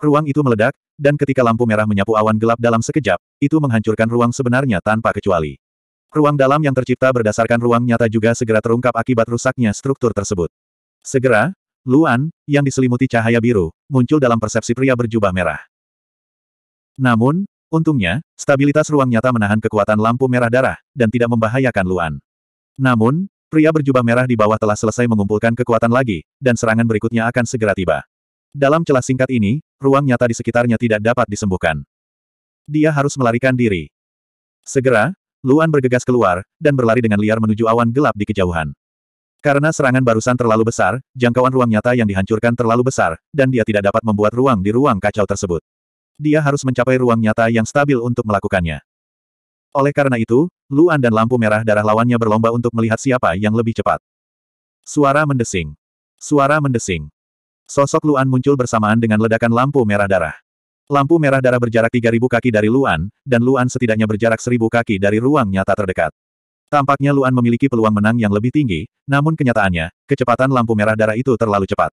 Ruang itu meledak, dan ketika lampu merah menyapu awan gelap dalam sekejap, itu menghancurkan ruang sebenarnya tanpa kecuali. Ruang dalam yang tercipta berdasarkan ruang nyata juga segera terungkap akibat rusaknya struktur tersebut. Segera, Luan, yang diselimuti cahaya biru, muncul dalam persepsi pria berjubah merah. Namun, untungnya, stabilitas ruang nyata menahan kekuatan lampu merah darah, dan tidak membahayakan Luan. Namun, pria berjubah merah di bawah telah selesai mengumpulkan kekuatan lagi, dan serangan berikutnya akan segera tiba. Dalam celah singkat ini, ruang nyata di sekitarnya tidak dapat disembuhkan. Dia harus melarikan diri. Segera, Luan bergegas keluar, dan berlari dengan liar menuju awan gelap di kejauhan. Karena serangan barusan terlalu besar, jangkauan ruang nyata yang dihancurkan terlalu besar, dan dia tidak dapat membuat ruang di ruang kacau tersebut. Dia harus mencapai ruang nyata yang stabil untuk melakukannya. Oleh karena itu, Luan dan lampu merah darah lawannya berlomba untuk melihat siapa yang lebih cepat. Suara mendesing. Suara mendesing. Sosok Luan muncul bersamaan dengan ledakan lampu merah darah. Lampu merah darah berjarak 3.000 kaki dari Luan, dan Luan setidaknya berjarak 1.000 kaki dari ruang nyata terdekat. Tampaknya Luan memiliki peluang menang yang lebih tinggi, namun kenyataannya, kecepatan lampu merah darah itu terlalu cepat.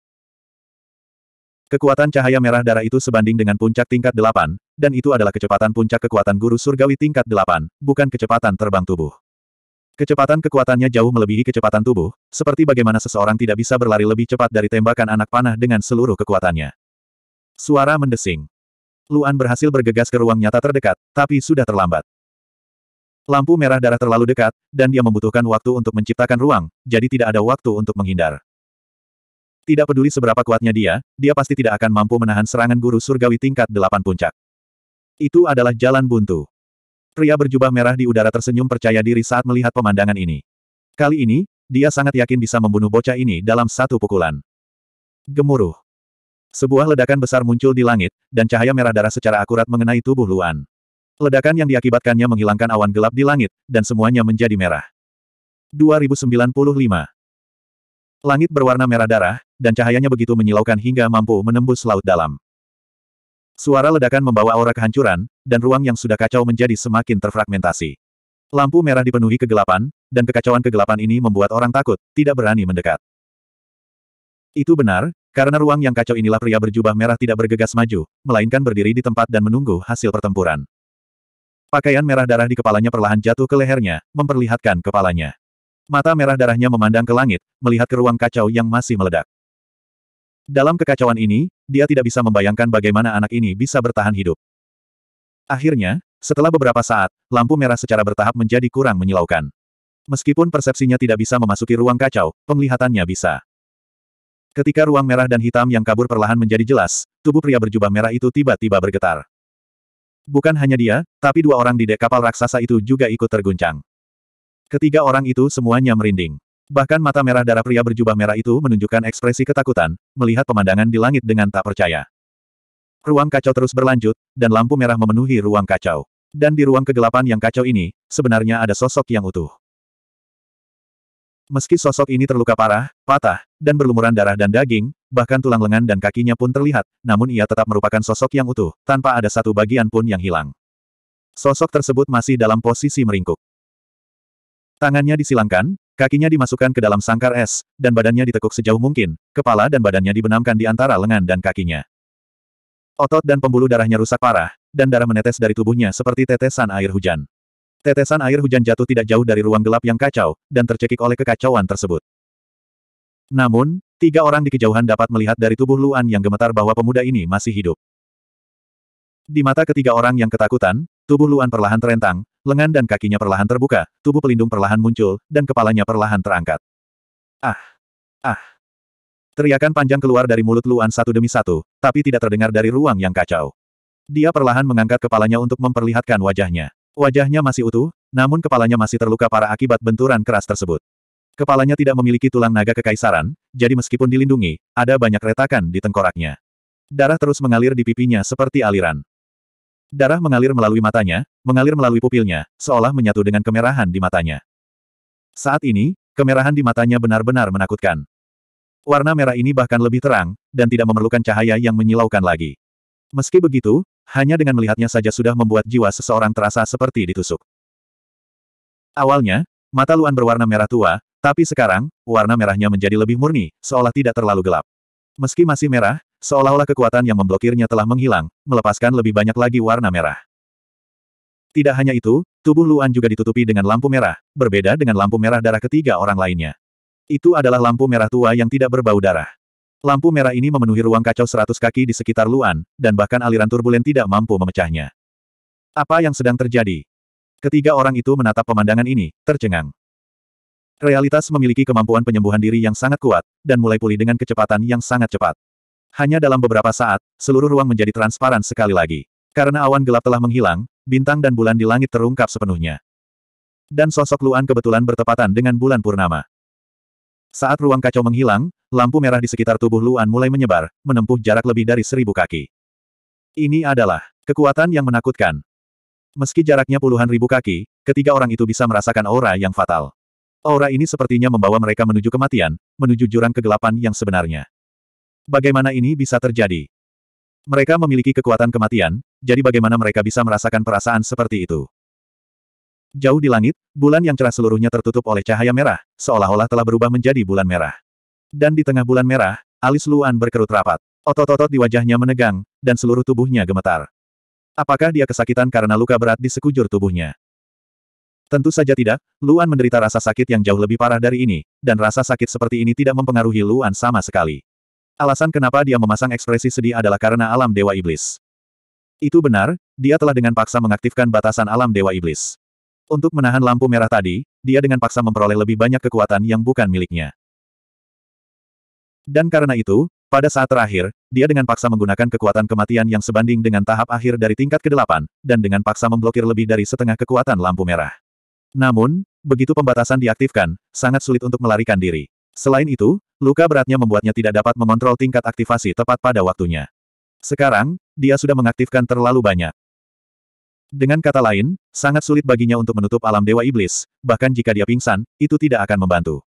Kekuatan cahaya merah darah itu sebanding dengan puncak tingkat 8, dan itu adalah kecepatan puncak kekuatan guru surgawi tingkat 8, bukan kecepatan terbang tubuh. Kecepatan kekuatannya jauh melebihi kecepatan tubuh, seperti bagaimana seseorang tidak bisa berlari lebih cepat dari tembakan anak panah dengan seluruh kekuatannya. Suara mendesing. Luan berhasil bergegas ke ruang nyata terdekat, tapi sudah terlambat. Lampu merah darah terlalu dekat, dan dia membutuhkan waktu untuk menciptakan ruang, jadi tidak ada waktu untuk menghindar. Tidak peduli seberapa kuatnya dia, dia pasti tidak akan mampu menahan serangan guru surgawi tingkat delapan puncak. Itu adalah jalan buntu. Pria berjubah merah di udara tersenyum percaya diri saat melihat pemandangan ini. Kali ini, dia sangat yakin bisa membunuh bocah ini dalam satu pukulan. Gemuruh. Sebuah ledakan besar muncul di langit, dan cahaya merah darah secara akurat mengenai tubuh Luan. Ledakan yang diakibatkannya menghilangkan awan gelap di langit, dan semuanya menjadi merah. 2095 Langit berwarna merah darah, dan cahayanya begitu menyilaukan hingga mampu menembus laut dalam. Suara ledakan membawa aura kehancuran, dan ruang yang sudah kacau menjadi semakin terfragmentasi. Lampu merah dipenuhi kegelapan, dan kekacauan kegelapan ini membuat orang takut, tidak berani mendekat. Itu benar, karena ruang yang kacau inilah pria berjubah merah tidak bergegas maju, melainkan berdiri di tempat dan menunggu hasil pertempuran. Pakaian merah darah di kepalanya perlahan jatuh ke lehernya, memperlihatkan kepalanya. Mata merah darahnya memandang ke langit, melihat ke ruang kacau yang masih meledak. Dalam kekacauan ini, dia tidak bisa membayangkan bagaimana anak ini bisa bertahan hidup. Akhirnya, setelah beberapa saat, lampu merah secara bertahap menjadi kurang menyilaukan. Meskipun persepsinya tidak bisa memasuki ruang kacau, penglihatannya bisa. Ketika ruang merah dan hitam yang kabur perlahan menjadi jelas, tubuh pria berjubah merah itu tiba-tiba bergetar. Bukan hanya dia, tapi dua orang di dek kapal raksasa itu juga ikut terguncang. Ketiga orang itu semuanya merinding. Bahkan mata merah darah pria berjubah merah itu menunjukkan ekspresi ketakutan, melihat pemandangan di langit dengan tak percaya. Ruang kacau terus berlanjut, dan lampu merah memenuhi ruang kacau. Dan di ruang kegelapan yang kacau ini, sebenarnya ada sosok yang utuh. Meski sosok ini terluka parah, patah, dan berlumuran darah dan daging, bahkan tulang lengan dan kakinya pun terlihat, namun ia tetap merupakan sosok yang utuh, tanpa ada satu bagian pun yang hilang. Sosok tersebut masih dalam posisi meringkuk. Tangannya disilangkan, kakinya dimasukkan ke dalam sangkar es, dan badannya ditekuk sejauh mungkin, kepala dan badannya dibenamkan di antara lengan dan kakinya. Otot dan pembuluh darahnya rusak parah, dan darah menetes dari tubuhnya seperti tetesan air hujan. Tetesan air hujan jatuh tidak jauh dari ruang gelap yang kacau, dan tercekik oleh kekacauan tersebut. Namun, tiga orang di kejauhan dapat melihat dari tubuh Luan yang gemetar bahwa pemuda ini masih hidup. Di mata ketiga orang yang ketakutan, tubuh Luan perlahan terentang, lengan dan kakinya perlahan terbuka, tubuh pelindung perlahan muncul, dan kepalanya perlahan terangkat. Ah! Ah! Teriakan panjang keluar dari mulut Luan satu demi satu, tapi tidak terdengar dari ruang yang kacau. Dia perlahan mengangkat kepalanya untuk memperlihatkan wajahnya. Wajahnya masih utuh, namun kepalanya masih terluka parah akibat benturan keras tersebut. Kepalanya tidak memiliki tulang naga kekaisaran, jadi meskipun dilindungi, ada banyak retakan di tengkoraknya. Darah terus mengalir di pipinya seperti aliran. Darah mengalir melalui matanya, mengalir melalui pupilnya, seolah menyatu dengan kemerahan di matanya. Saat ini, kemerahan di matanya benar-benar menakutkan. Warna merah ini bahkan lebih terang, dan tidak memerlukan cahaya yang menyilaukan lagi. Meski begitu, hanya dengan melihatnya saja sudah membuat jiwa seseorang terasa seperti ditusuk. Awalnya, mata Luan berwarna merah tua, tapi sekarang, warna merahnya menjadi lebih murni, seolah tidak terlalu gelap. Meski masih merah, seolah-olah kekuatan yang memblokirnya telah menghilang, melepaskan lebih banyak lagi warna merah. Tidak hanya itu, tubuh Luan juga ditutupi dengan lampu merah, berbeda dengan lampu merah darah ketiga orang lainnya. Itu adalah lampu merah tua yang tidak berbau darah. Lampu merah ini memenuhi ruang kacau seratus kaki di sekitar Luan, dan bahkan aliran turbulen tidak mampu memecahnya. Apa yang sedang terjadi? Ketiga orang itu menatap pemandangan ini, tercengang. Realitas memiliki kemampuan penyembuhan diri yang sangat kuat, dan mulai pulih dengan kecepatan yang sangat cepat. Hanya dalam beberapa saat, seluruh ruang menjadi transparan sekali lagi. Karena awan gelap telah menghilang, bintang dan bulan di langit terungkap sepenuhnya. Dan sosok Luan kebetulan bertepatan dengan bulan purnama. Saat ruang kacau menghilang, lampu merah di sekitar tubuh Luan mulai menyebar, menempuh jarak lebih dari seribu kaki. Ini adalah kekuatan yang menakutkan. Meski jaraknya puluhan ribu kaki, ketiga orang itu bisa merasakan aura yang fatal. Aura ini sepertinya membawa mereka menuju kematian, menuju jurang kegelapan yang sebenarnya. Bagaimana ini bisa terjadi? Mereka memiliki kekuatan kematian, jadi bagaimana mereka bisa merasakan perasaan seperti itu? Jauh di langit, bulan yang cerah seluruhnya tertutup oleh cahaya merah, seolah-olah telah berubah menjadi bulan merah. Dan di tengah bulan merah, alis Luan berkerut rapat. Otot-otot di wajahnya menegang, dan seluruh tubuhnya gemetar. Apakah dia kesakitan karena luka berat di sekujur tubuhnya? Tentu saja tidak, Luan menderita rasa sakit yang jauh lebih parah dari ini, dan rasa sakit seperti ini tidak mempengaruhi Luan sama sekali. Alasan kenapa dia memasang ekspresi sedih adalah karena alam Dewa Iblis. Itu benar, dia telah dengan paksa mengaktifkan batasan alam Dewa Iblis. Untuk menahan lampu merah tadi, dia dengan paksa memperoleh lebih banyak kekuatan yang bukan miliknya. Dan karena itu, pada saat terakhir, dia dengan paksa menggunakan kekuatan kematian yang sebanding dengan tahap akhir dari tingkat ke-8, dan dengan paksa memblokir lebih dari setengah kekuatan lampu merah. Namun, begitu pembatasan diaktifkan, sangat sulit untuk melarikan diri. Selain itu, luka beratnya membuatnya tidak dapat mengontrol tingkat aktivasi tepat pada waktunya. Sekarang, dia sudah mengaktifkan terlalu banyak. Dengan kata lain, sangat sulit baginya untuk menutup alam Dewa Iblis, bahkan jika dia pingsan, itu tidak akan membantu.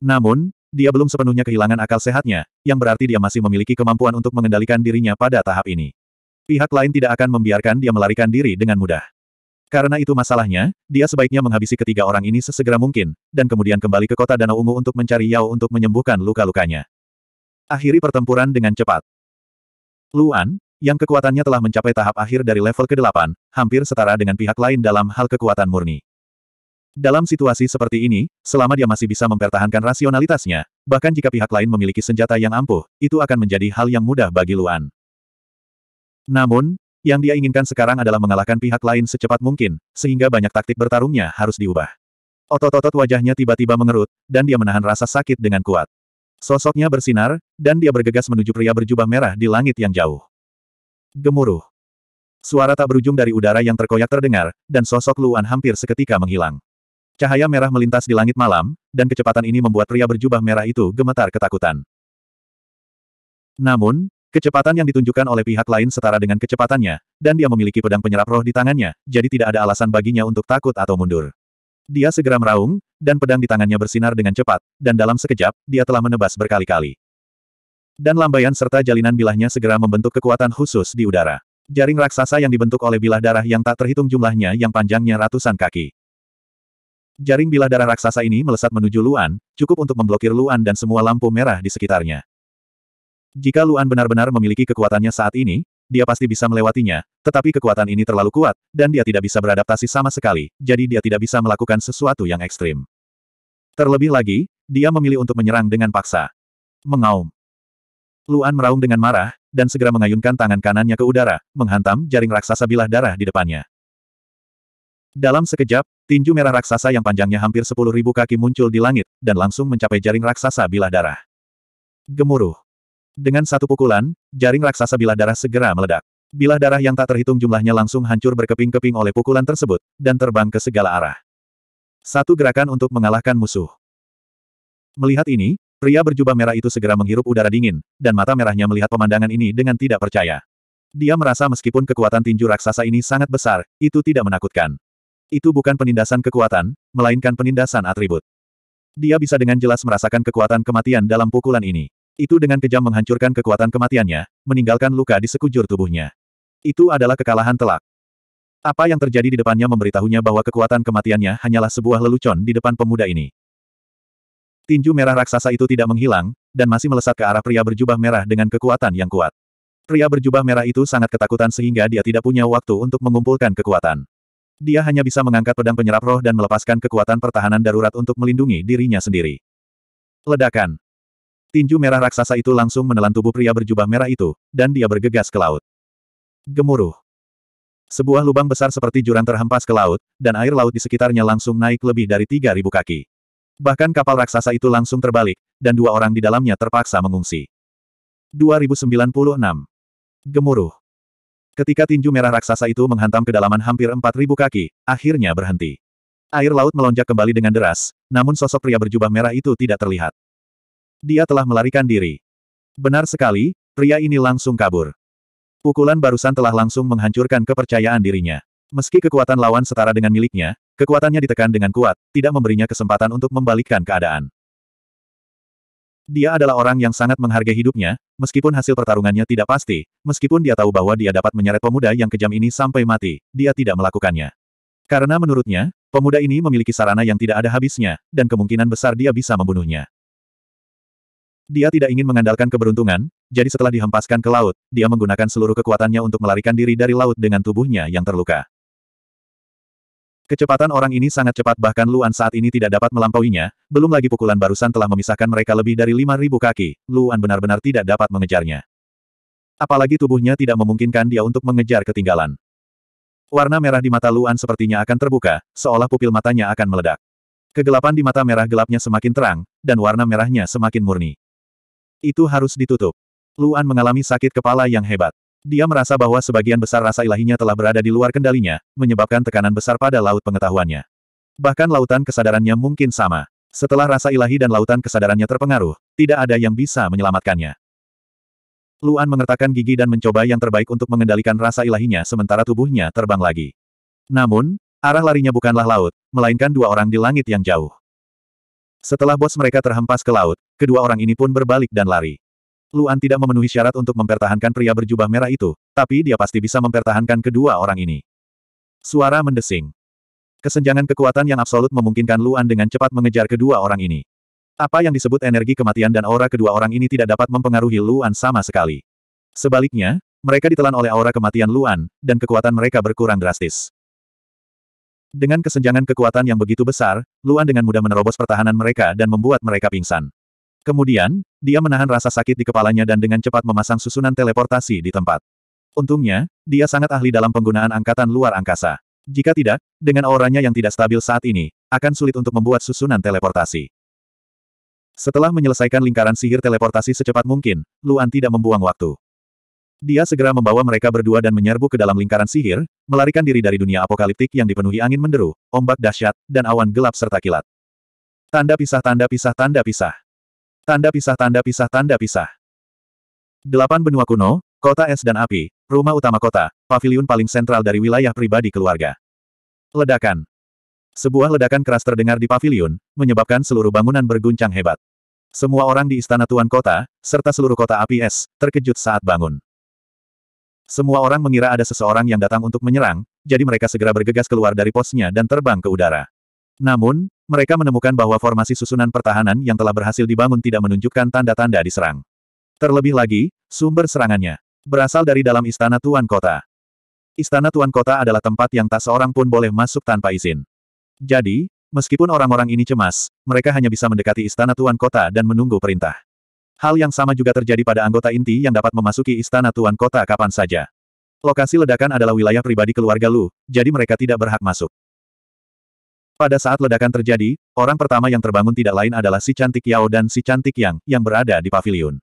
Namun, dia belum sepenuhnya kehilangan akal sehatnya, yang berarti dia masih memiliki kemampuan untuk mengendalikan dirinya pada tahap ini. Pihak lain tidak akan membiarkan dia melarikan diri dengan mudah. Karena itu masalahnya, dia sebaiknya menghabisi ketiga orang ini sesegera mungkin, dan kemudian kembali ke kota Danau Ungu untuk mencari Yao untuk menyembuhkan luka-lukanya. Akhiri pertempuran dengan cepat. Luan, yang kekuatannya telah mencapai tahap akhir dari level ke-8, hampir setara dengan pihak lain dalam hal kekuatan murni. Dalam situasi seperti ini, selama dia masih bisa mempertahankan rasionalitasnya, bahkan jika pihak lain memiliki senjata yang ampuh, itu akan menjadi hal yang mudah bagi Luan. Namun, yang dia inginkan sekarang adalah mengalahkan pihak lain secepat mungkin, sehingga banyak taktik bertarungnya harus diubah. Otot-otot wajahnya tiba-tiba mengerut, dan dia menahan rasa sakit dengan kuat. Sosoknya bersinar, dan dia bergegas menuju pria berjubah merah di langit yang jauh. Gemuruh. Suara tak berujung dari udara yang terkoyak terdengar, dan sosok Luan hampir seketika menghilang. Cahaya merah melintas di langit malam, dan kecepatan ini membuat pria berjubah merah itu gemetar ketakutan. Namun, kecepatan yang ditunjukkan oleh pihak lain setara dengan kecepatannya, dan dia memiliki pedang penyerap roh di tangannya, jadi tidak ada alasan baginya untuk takut atau mundur. Dia segera meraung, dan pedang di tangannya bersinar dengan cepat, dan dalam sekejap, dia telah menebas berkali-kali. Dan lambaian serta jalinan bilahnya segera membentuk kekuatan khusus di udara. Jaring raksasa yang dibentuk oleh bilah darah yang tak terhitung jumlahnya yang panjangnya ratusan kaki. Jaring bilah darah raksasa ini melesat menuju Luan, cukup untuk memblokir Luan dan semua lampu merah di sekitarnya. Jika Luan benar-benar memiliki kekuatannya saat ini, dia pasti bisa melewatinya, tetapi kekuatan ini terlalu kuat, dan dia tidak bisa beradaptasi sama sekali, jadi dia tidak bisa melakukan sesuatu yang ekstrim. Terlebih lagi, dia memilih untuk menyerang dengan paksa. Mengaum. Luan meraung dengan marah, dan segera mengayunkan tangan kanannya ke udara, menghantam jaring raksasa bilah darah di depannya. Dalam sekejap, tinju merah raksasa yang panjangnya hampir sepuluh ribu kaki muncul di langit, dan langsung mencapai jaring raksasa bilah darah. Gemuruh. Dengan satu pukulan, jaring raksasa bilah darah segera meledak. Bilah darah yang tak terhitung jumlahnya langsung hancur berkeping-keping oleh pukulan tersebut, dan terbang ke segala arah. Satu gerakan untuk mengalahkan musuh. Melihat ini, Pria berjubah merah itu segera menghirup udara dingin, dan mata merahnya melihat pemandangan ini dengan tidak percaya. Dia merasa meskipun kekuatan tinju raksasa ini sangat besar, itu tidak menakutkan. Itu bukan penindasan kekuatan, melainkan penindasan atribut. Dia bisa dengan jelas merasakan kekuatan kematian dalam pukulan ini. Itu dengan kejam menghancurkan kekuatan kematiannya, meninggalkan luka di sekujur tubuhnya. Itu adalah kekalahan telak. Apa yang terjadi di depannya memberitahunya bahwa kekuatan kematiannya hanyalah sebuah lelucon di depan pemuda ini. Tinju merah raksasa itu tidak menghilang, dan masih melesat ke arah pria berjubah merah dengan kekuatan yang kuat. Pria berjubah merah itu sangat ketakutan sehingga dia tidak punya waktu untuk mengumpulkan kekuatan. Dia hanya bisa mengangkat pedang penyerap roh dan melepaskan kekuatan pertahanan darurat untuk melindungi dirinya sendiri. Ledakan. Tinju merah raksasa itu langsung menelan tubuh pria berjubah merah itu, dan dia bergegas ke laut. Gemuruh. Sebuah lubang besar seperti jurang terhempas ke laut, dan air laut di sekitarnya langsung naik lebih dari 3.000 kaki. Bahkan kapal raksasa itu langsung terbalik, dan dua orang di dalamnya terpaksa mengungsi. 2096. Gemuruh. Ketika tinju merah raksasa itu menghantam kedalaman hampir 4.000 kaki, akhirnya berhenti. Air laut melonjak kembali dengan deras, namun sosok pria berjubah merah itu tidak terlihat. Dia telah melarikan diri. Benar sekali, pria ini langsung kabur. Pukulan barusan telah langsung menghancurkan kepercayaan dirinya. Meski kekuatan lawan setara dengan miliknya, kekuatannya ditekan dengan kuat, tidak memberinya kesempatan untuk membalikkan keadaan. Dia adalah orang yang sangat menghargai hidupnya, meskipun hasil pertarungannya tidak pasti, meskipun dia tahu bahwa dia dapat menyeret pemuda yang kejam ini sampai mati, dia tidak melakukannya. Karena menurutnya, pemuda ini memiliki sarana yang tidak ada habisnya, dan kemungkinan besar dia bisa membunuhnya. Dia tidak ingin mengandalkan keberuntungan, jadi setelah dihempaskan ke laut, dia menggunakan seluruh kekuatannya untuk melarikan diri dari laut dengan tubuhnya yang terluka. Kecepatan orang ini sangat cepat bahkan Luan saat ini tidak dapat melampauinya, belum lagi pukulan barusan telah memisahkan mereka lebih dari 5.000 kaki, Luan benar-benar tidak dapat mengejarnya. Apalagi tubuhnya tidak memungkinkan dia untuk mengejar ketinggalan. Warna merah di mata Luan sepertinya akan terbuka, seolah pupil matanya akan meledak. Kegelapan di mata merah gelapnya semakin terang, dan warna merahnya semakin murni. Itu harus ditutup. Luan mengalami sakit kepala yang hebat. Dia merasa bahwa sebagian besar rasa ilahinya telah berada di luar kendalinya, menyebabkan tekanan besar pada laut pengetahuannya. Bahkan lautan kesadarannya mungkin sama. Setelah rasa ilahi dan lautan kesadarannya terpengaruh, tidak ada yang bisa menyelamatkannya. Luan mengertakkan gigi dan mencoba yang terbaik untuk mengendalikan rasa ilahinya sementara tubuhnya terbang lagi. Namun, arah larinya bukanlah laut, melainkan dua orang di langit yang jauh. Setelah bos mereka terhempas ke laut, kedua orang ini pun berbalik dan lari. Luan tidak memenuhi syarat untuk mempertahankan pria berjubah merah itu, tapi dia pasti bisa mempertahankan kedua orang ini. Suara mendesing. Kesenjangan kekuatan yang absolut memungkinkan Luan dengan cepat mengejar kedua orang ini. Apa yang disebut energi kematian dan aura kedua orang ini tidak dapat mempengaruhi Luan sama sekali. Sebaliknya, mereka ditelan oleh aura kematian Luan, dan kekuatan mereka berkurang drastis. Dengan kesenjangan kekuatan yang begitu besar, Luan dengan mudah menerobos pertahanan mereka dan membuat mereka pingsan. Kemudian, dia menahan rasa sakit di kepalanya dan dengan cepat memasang susunan teleportasi di tempat. Untungnya, dia sangat ahli dalam penggunaan angkatan luar angkasa. Jika tidak, dengan auranya yang tidak stabil saat ini, akan sulit untuk membuat susunan teleportasi. Setelah menyelesaikan lingkaran sihir teleportasi secepat mungkin, Luan tidak membuang waktu. Dia segera membawa mereka berdua dan menyerbu ke dalam lingkaran sihir, melarikan diri dari dunia apokaliptik yang dipenuhi angin menderu, ombak dahsyat, dan awan gelap serta kilat. Tanda pisah tanda pisah tanda pisah. Tanda pisah tanda pisah tanda pisah. Delapan benua kuno, kota es dan api, rumah utama kota, pavilion paling sentral dari wilayah pribadi keluarga. Ledakan. Sebuah ledakan keras terdengar di pavilion, menyebabkan seluruh bangunan berguncang hebat. Semua orang di istana tuan kota, serta seluruh kota api es, terkejut saat bangun. Semua orang mengira ada seseorang yang datang untuk menyerang, jadi mereka segera bergegas keluar dari posnya dan terbang ke udara. Namun, mereka menemukan bahwa formasi susunan pertahanan yang telah berhasil dibangun tidak menunjukkan tanda-tanda diserang. Terlebih lagi, sumber serangannya berasal dari dalam istana Tuan Kota. Istana Tuan Kota adalah tempat yang tak seorang pun boleh masuk tanpa izin. Jadi, meskipun orang-orang ini cemas, mereka hanya bisa mendekati istana Tuan Kota dan menunggu perintah. Hal yang sama juga terjadi pada anggota inti yang dapat memasuki istana Tuan Kota kapan saja. Lokasi ledakan adalah wilayah pribadi keluarga Lu, jadi mereka tidak berhak masuk. Pada saat ledakan terjadi, orang pertama yang terbangun tidak lain adalah si cantik Yao dan si cantik Yang, yang berada di pavilion.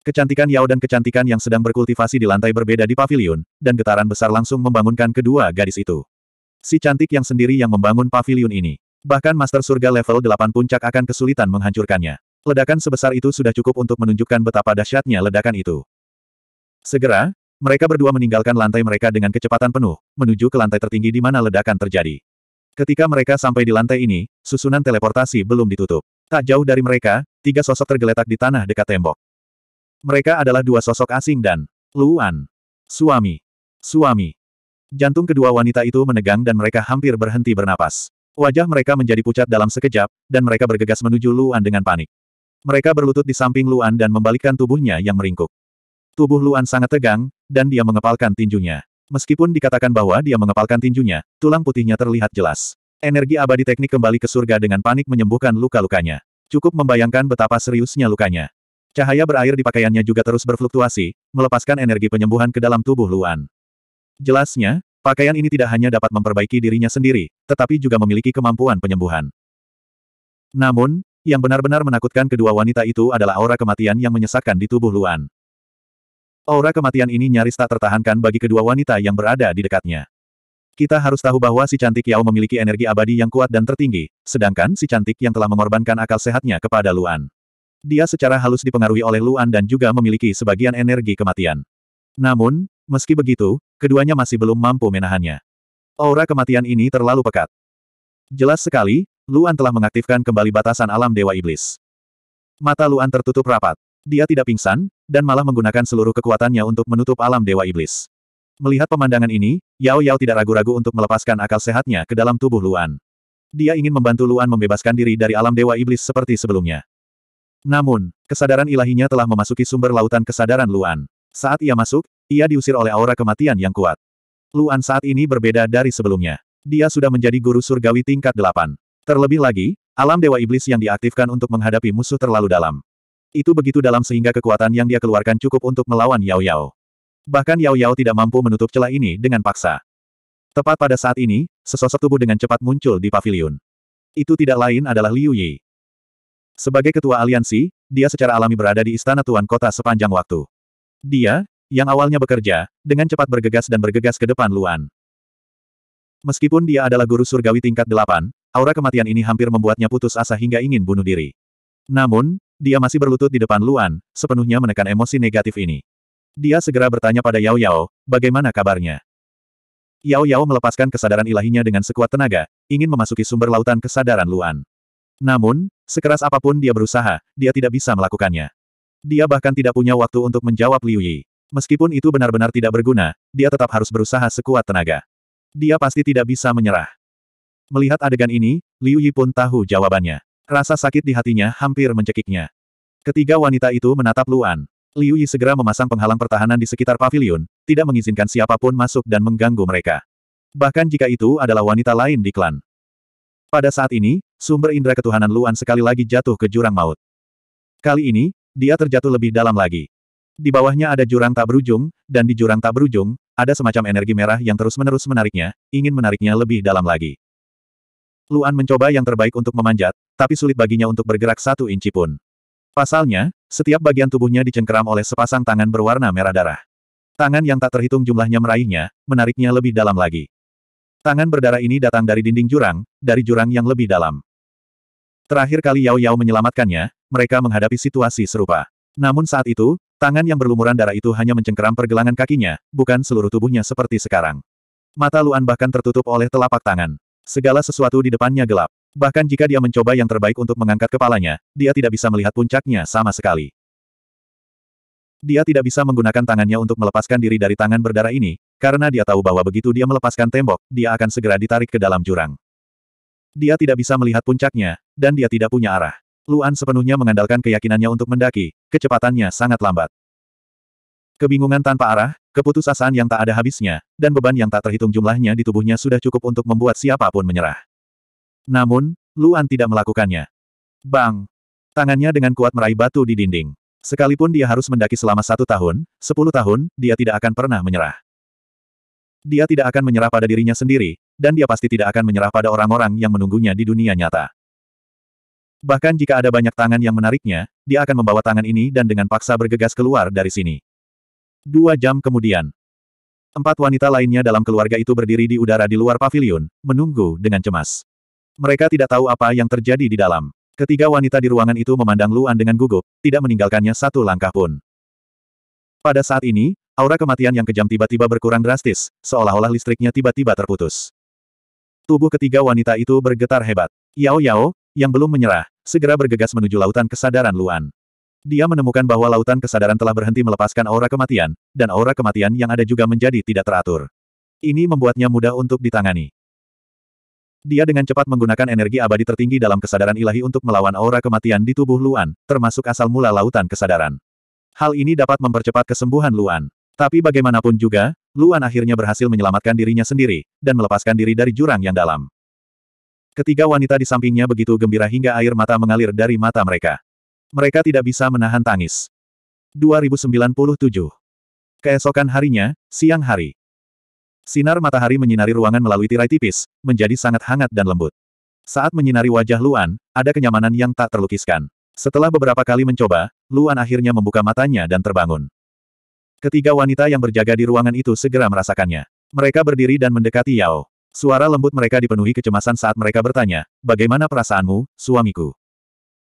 Kecantikan Yao dan kecantikan yang sedang berkultivasi di lantai berbeda di pavilion, dan getaran besar langsung membangunkan kedua gadis itu. Si cantik yang sendiri yang membangun pavilion ini. Bahkan Master Surga level 8 puncak akan kesulitan menghancurkannya. Ledakan sebesar itu sudah cukup untuk menunjukkan betapa dahsyatnya ledakan itu. Segera, mereka berdua meninggalkan lantai mereka dengan kecepatan penuh, menuju ke lantai tertinggi di mana ledakan terjadi. Ketika mereka sampai di lantai ini, susunan teleportasi belum ditutup. Tak jauh dari mereka, tiga sosok tergeletak di tanah dekat tembok. Mereka adalah dua sosok asing dan Luan. Suami. Suami. Jantung kedua wanita itu menegang dan mereka hampir berhenti bernapas. Wajah mereka menjadi pucat dalam sekejap, dan mereka bergegas menuju Luan dengan panik. Mereka berlutut di samping Luan dan membalikkan tubuhnya yang meringkuk. Tubuh Luan sangat tegang, dan dia mengepalkan tinjunya. Meskipun dikatakan bahwa dia mengepalkan tinjunya, tulang putihnya terlihat jelas. Energi abadi teknik kembali ke surga dengan panik menyembuhkan luka-lukanya. Cukup membayangkan betapa seriusnya lukanya. Cahaya berair di pakaiannya juga terus berfluktuasi, melepaskan energi penyembuhan ke dalam tubuh Luan. Jelasnya, pakaian ini tidak hanya dapat memperbaiki dirinya sendiri, tetapi juga memiliki kemampuan penyembuhan. Namun, yang benar-benar menakutkan kedua wanita itu adalah aura kematian yang menyesakkan di tubuh Luan. Aura kematian ini nyaris tak tertahankan bagi kedua wanita yang berada di dekatnya. Kita harus tahu bahwa si cantik Yao memiliki energi abadi yang kuat dan tertinggi, sedangkan si cantik yang telah mengorbankan akal sehatnya kepada Luan. Dia secara halus dipengaruhi oleh Luan dan juga memiliki sebagian energi kematian. Namun, meski begitu, keduanya masih belum mampu menahannya. Aura kematian ini terlalu pekat. Jelas sekali, Luan telah mengaktifkan kembali batasan alam Dewa Iblis. Mata Luan tertutup rapat. Dia tidak pingsan, dan malah menggunakan seluruh kekuatannya untuk menutup alam Dewa Iblis. Melihat pemandangan ini, Yao Yao tidak ragu-ragu untuk melepaskan akal sehatnya ke dalam tubuh Luan. Dia ingin membantu Luan membebaskan diri dari alam Dewa Iblis seperti sebelumnya. Namun, kesadaran ilahinya telah memasuki sumber lautan kesadaran Luan. Saat ia masuk, ia diusir oleh aura kematian yang kuat. Luan saat ini berbeda dari sebelumnya. Dia sudah menjadi guru surgawi tingkat delapan. Terlebih lagi, alam Dewa Iblis yang diaktifkan untuk menghadapi musuh terlalu dalam. Itu begitu dalam sehingga kekuatan yang dia keluarkan cukup untuk melawan Yao Yao. Bahkan Yao Yao tidak mampu menutup celah ini dengan paksa. Tepat pada saat ini, sesosok tubuh dengan cepat muncul di pavilion. Itu tidak lain adalah Liu Yi. Sebagai ketua aliansi, dia secara alami berada di istana tuan kota sepanjang waktu. Dia, yang awalnya bekerja, dengan cepat bergegas dan bergegas ke depan Luan. Meskipun dia adalah guru surgawi tingkat delapan, aura kematian ini hampir membuatnya putus asa hingga ingin bunuh diri. Namun, dia masih berlutut di depan Luan, sepenuhnya menekan emosi negatif ini. Dia segera bertanya pada Yao Yao, bagaimana kabarnya? Yao Yao melepaskan kesadaran ilahinya dengan sekuat tenaga, ingin memasuki sumber lautan kesadaran Luan. Namun, sekeras apapun dia berusaha, dia tidak bisa melakukannya. Dia bahkan tidak punya waktu untuk menjawab Liu Yi. Meskipun itu benar-benar tidak berguna, dia tetap harus berusaha sekuat tenaga. Dia pasti tidak bisa menyerah. Melihat adegan ini, Liu Yi pun tahu jawabannya. Rasa sakit di hatinya hampir mencekiknya. Ketiga wanita itu menatap Luan. Liu Yi segera memasang penghalang pertahanan di sekitar pavilion, tidak mengizinkan siapapun masuk dan mengganggu mereka. Bahkan jika itu adalah wanita lain di klan. Pada saat ini, sumber indera ketuhanan Luan sekali lagi jatuh ke jurang maut. Kali ini, dia terjatuh lebih dalam lagi. Di bawahnya ada jurang tak berujung, dan di jurang tak berujung, ada semacam energi merah yang terus-menerus menariknya, ingin menariknya lebih dalam lagi. Luan mencoba yang terbaik untuk memanjat, tapi sulit baginya untuk bergerak satu inci pun. Pasalnya, setiap bagian tubuhnya dicengkeram oleh sepasang tangan berwarna merah darah. Tangan yang tak terhitung jumlahnya meraihnya, menariknya lebih dalam lagi. Tangan berdarah ini datang dari dinding jurang, dari jurang yang lebih dalam. Terakhir kali Yao Yao menyelamatkannya, mereka menghadapi situasi serupa. Namun saat itu, tangan yang berlumuran darah itu hanya mencengkeram pergelangan kakinya, bukan seluruh tubuhnya seperti sekarang. Mata Luan bahkan tertutup oleh telapak tangan. Segala sesuatu di depannya gelap. Bahkan jika dia mencoba yang terbaik untuk mengangkat kepalanya, dia tidak bisa melihat puncaknya sama sekali. Dia tidak bisa menggunakan tangannya untuk melepaskan diri dari tangan berdarah ini, karena dia tahu bahwa begitu dia melepaskan tembok, dia akan segera ditarik ke dalam jurang. Dia tidak bisa melihat puncaknya, dan dia tidak punya arah. Luan sepenuhnya mengandalkan keyakinannya untuk mendaki, kecepatannya sangat lambat. Kebingungan tanpa arah, keputusasaan yang tak ada habisnya, dan beban yang tak terhitung jumlahnya di tubuhnya sudah cukup untuk membuat siapapun menyerah. Namun, Luan tidak melakukannya. Bang! Tangannya dengan kuat meraih batu di dinding. Sekalipun dia harus mendaki selama satu tahun, sepuluh tahun, dia tidak akan pernah menyerah. Dia tidak akan menyerah pada dirinya sendiri, dan dia pasti tidak akan menyerah pada orang-orang yang menunggunya di dunia nyata. Bahkan jika ada banyak tangan yang menariknya, dia akan membawa tangan ini dan dengan paksa bergegas keluar dari sini. Dua jam kemudian, empat wanita lainnya dalam keluarga itu berdiri di udara di luar pavilion, menunggu dengan cemas. Mereka tidak tahu apa yang terjadi di dalam. Ketiga wanita di ruangan itu memandang Luan dengan gugup, tidak meninggalkannya satu langkah pun. Pada saat ini, aura kematian yang kejam tiba-tiba berkurang drastis, seolah-olah listriknya tiba-tiba terputus. Tubuh ketiga wanita itu bergetar hebat. Yao Yao, yang belum menyerah, segera bergegas menuju lautan kesadaran Luan. Dia menemukan bahwa lautan kesadaran telah berhenti melepaskan aura kematian, dan aura kematian yang ada juga menjadi tidak teratur. Ini membuatnya mudah untuk ditangani. Dia dengan cepat menggunakan energi abadi tertinggi dalam kesadaran ilahi untuk melawan aura kematian di tubuh Luan, termasuk asal mula lautan kesadaran. Hal ini dapat mempercepat kesembuhan Luan. Tapi bagaimanapun juga, Luan akhirnya berhasil menyelamatkan dirinya sendiri, dan melepaskan diri dari jurang yang dalam. Ketiga wanita di sampingnya begitu gembira hingga air mata mengalir dari mata mereka. Mereka tidak bisa menahan tangis. 2097 Keesokan harinya, siang hari. Sinar matahari menyinari ruangan melalui tirai tipis, menjadi sangat hangat dan lembut. Saat menyinari wajah Luan, ada kenyamanan yang tak terlukiskan. Setelah beberapa kali mencoba, Luan akhirnya membuka matanya dan terbangun. Ketiga wanita yang berjaga di ruangan itu segera merasakannya. Mereka berdiri dan mendekati Yao. Suara lembut mereka dipenuhi kecemasan saat mereka bertanya, Bagaimana perasaanmu, suamiku?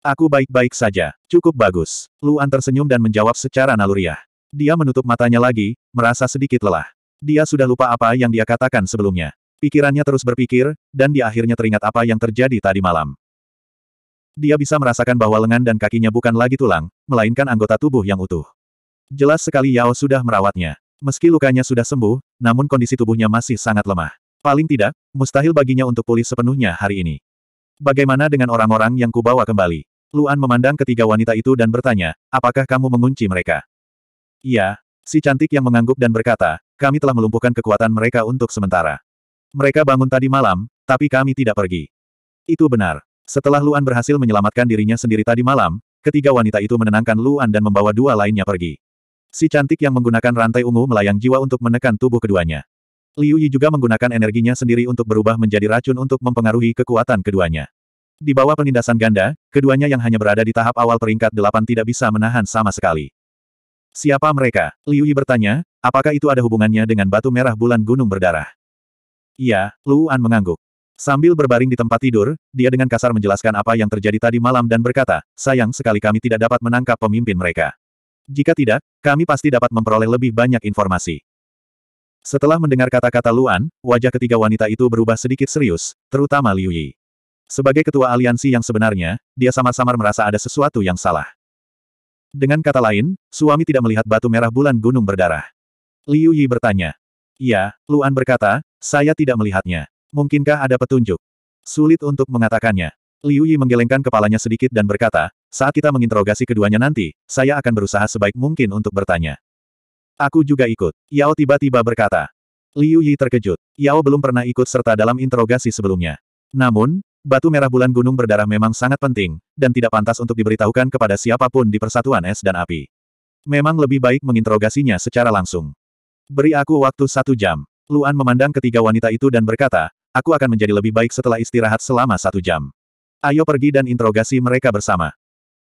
Aku baik-baik saja. Cukup bagus. Luan tersenyum dan menjawab secara naluriah. Dia menutup matanya lagi, merasa sedikit lelah. Dia sudah lupa apa yang dia katakan sebelumnya. Pikirannya terus berpikir, dan dia akhirnya teringat apa yang terjadi tadi malam. Dia bisa merasakan bahwa lengan dan kakinya bukan lagi tulang, melainkan anggota tubuh yang utuh. Jelas sekali Yao sudah merawatnya. Meski lukanya sudah sembuh, namun kondisi tubuhnya masih sangat lemah. Paling tidak, mustahil baginya untuk pulih sepenuhnya hari ini. Bagaimana dengan orang-orang yang kubawa kembali? Luan memandang ketiga wanita itu dan bertanya, apakah kamu mengunci mereka? Iya, Si cantik yang mengangguk dan berkata, kami telah melumpuhkan kekuatan mereka untuk sementara. Mereka bangun tadi malam, tapi kami tidak pergi. Itu benar. Setelah Luan berhasil menyelamatkan dirinya sendiri tadi malam, ketiga wanita itu menenangkan Luan dan membawa dua lainnya pergi. Si cantik yang menggunakan rantai ungu melayang jiwa untuk menekan tubuh keduanya. Liu Yi juga menggunakan energinya sendiri untuk berubah menjadi racun untuk mempengaruhi kekuatan keduanya. Di bawah penindasan ganda, keduanya yang hanya berada di tahap awal peringkat delapan tidak bisa menahan sama sekali. Siapa mereka? Liu Yi bertanya, apakah itu ada hubungannya dengan batu merah bulan gunung berdarah? Iya, Luan mengangguk. Sambil berbaring di tempat tidur, dia dengan kasar menjelaskan apa yang terjadi tadi malam dan berkata, sayang sekali kami tidak dapat menangkap pemimpin mereka. Jika tidak, kami pasti dapat memperoleh lebih banyak informasi. Setelah mendengar kata-kata Luan, wajah ketiga wanita itu berubah sedikit serius, terutama Liu Yi. Sebagai ketua aliansi yang sebenarnya, dia samar-samar merasa ada sesuatu yang salah. Dengan kata lain, suami tidak melihat batu merah bulan gunung berdarah. Liu Yi bertanya. Iya, Luan berkata, saya tidak melihatnya. Mungkinkah ada petunjuk? Sulit untuk mengatakannya. Liu Yi menggelengkan kepalanya sedikit dan berkata, saat kita menginterogasi keduanya nanti, saya akan berusaha sebaik mungkin untuk bertanya. Aku juga ikut. Yao tiba-tiba berkata. Liu Yi terkejut. Yao belum pernah ikut serta dalam interogasi sebelumnya. Namun, Batu merah bulan gunung berdarah memang sangat penting, dan tidak pantas untuk diberitahukan kepada siapapun di persatuan es dan api. Memang lebih baik menginterogasinya secara langsung. Beri aku waktu satu jam. Luan memandang ketiga wanita itu dan berkata, aku akan menjadi lebih baik setelah istirahat selama satu jam. Ayo pergi dan interogasi mereka bersama.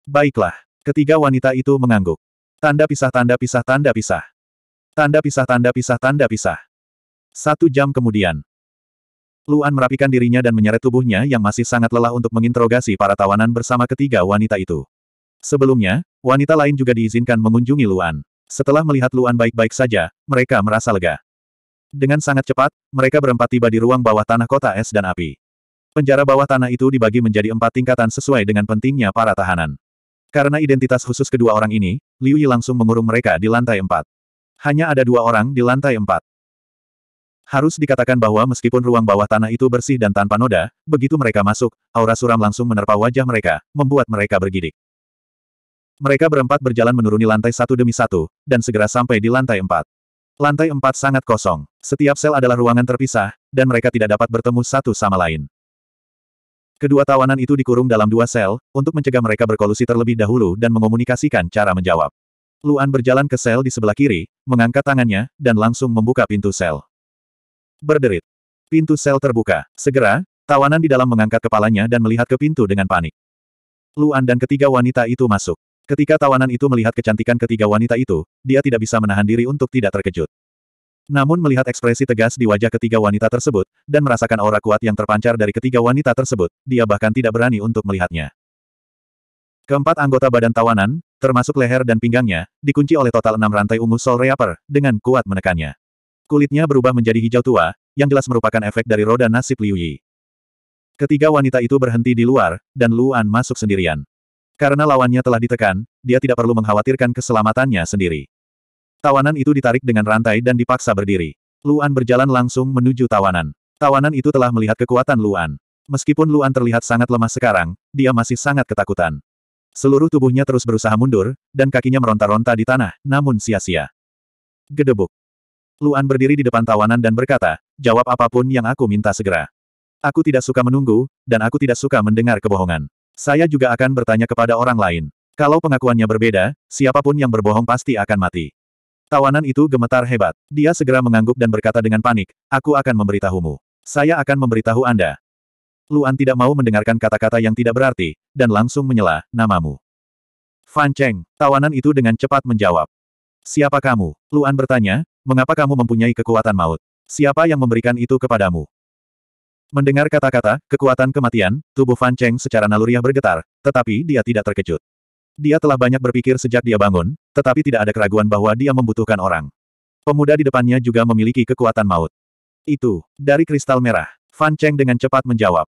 Baiklah. Ketiga wanita itu mengangguk. Tanda pisah tanda pisah tanda pisah. Tanda pisah tanda pisah tanda pisah. Satu jam kemudian, Luan merapikan dirinya dan menyeret tubuhnya yang masih sangat lelah untuk menginterogasi para tawanan bersama ketiga wanita itu. Sebelumnya, wanita lain juga diizinkan mengunjungi Luan. Setelah melihat Luan baik-baik saja, mereka merasa lega. Dengan sangat cepat, mereka berempat tiba di ruang bawah tanah kota es dan api. Penjara bawah tanah itu dibagi menjadi empat tingkatan sesuai dengan pentingnya para tahanan. Karena identitas khusus kedua orang ini, Liu Yi langsung mengurung mereka di lantai empat. Hanya ada dua orang di lantai empat. Harus dikatakan bahwa meskipun ruang bawah tanah itu bersih dan tanpa noda, begitu mereka masuk, aura suram langsung menerpa wajah mereka, membuat mereka bergidik. Mereka berempat berjalan menuruni lantai satu demi satu, dan segera sampai di lantai empat. Lantai empat sangat kosong. Setiap sel adalah ruangan terpisah, dan mereka tidak dapat bertemu satu sama lain. Kedua tawanan itu dikurung dalam dua sel, untuk mencegah mereka berkolusi terlebih dahulu dan mengomunikasikan cara menjawab. Luan berjalan ke sel di sebelah kiri, mengangkat tangannya, dan langsung membuka pintu sel berderit. Pintu sel terbuka. Segera, tawanan di dalam mengangkat kepalanya dan melihat ke pintu dengan panik. Luan dan ketiga wanita itu masuk. Ketika tawanan itu melihat kecantikan ketiga wanita itu, dia tidak bisa menahan diri untuk tidak terkejut. Namun melihat ekspresi tegas di wajah ketiga wanita tersebut, dan merasakan aura kuat yang terpancar dari ketiga wanita tersebut, dia bahkan tidak berani untuk melihatnya. Keempat anggota badan tawanan, termasuk leher dan pinggangnya, dikunci oleh total enam rantai ungu Sol Reaper, dengan kuat menekannya. Kulitnya berubah menjadi hijau tua, yang jelas merupakan efek dari roda nasib Liu Yi. Ketiga wanita itu berhenti di luar, dan Luan masuk sendirian. Karena lawannya telah ditekan, dia tidak perlu mengkhawatirkan keselamatannya sendiri. Tawanan itu ditarik dengan rantai dan dipaksa berdiri. Luan berjalan langsung menuju tawanan. Tawanan itu telah melihat kekuatan Luan. Meskipun Luan terlihat sangat lemah sekarang, dia masih sangat ketakutan. Seluruh tubuhnya terus berusaha mundur, dan kakinya meronta-ronta di tanah, namun sia-sia. Gedebuk. Luan berdiri di depan tawanan dan berkata, jawab apapun yang aku minta segera. Aku tidak suka menunggu, dan aku tidak suka mendengar kebohongan. Saya juga akan bertanya kepada orang lain. Kalau pengakuannya berbeda, siapapun yang berbohong pasti akan mati. Tawanan itu gemetar hebat. Dia segera mengangguk dan berkata dengan panik, aku akan memberitahumu. Saya akan memberitahu Anda. Luan tidak mau mendengarkan kata-kata yang tidak berarti, dan langsung menyela, namamu. Fan Cheng, tawanan itu dengan cepat menjawab. Siapa kamu? Luan bertanya, Mengapa kamu mempunyai kekuatan maut? Siapa yang memberikan itu kepadamu? Mendengar kata-kata, kekuatan kematian, tubuh Fan Cheng secara naluriah bergetar, tetapi dia tidak terkejut. Dia telah banyak berpikir sejak dia bangun, tetapi tidak ada keraguan bahwa dia membutuhkan orang. Pemuda di depannya juga memiliki kekuatan maut. Itu, dari kristal merah. Fan Cheng dengan cepat menjawab.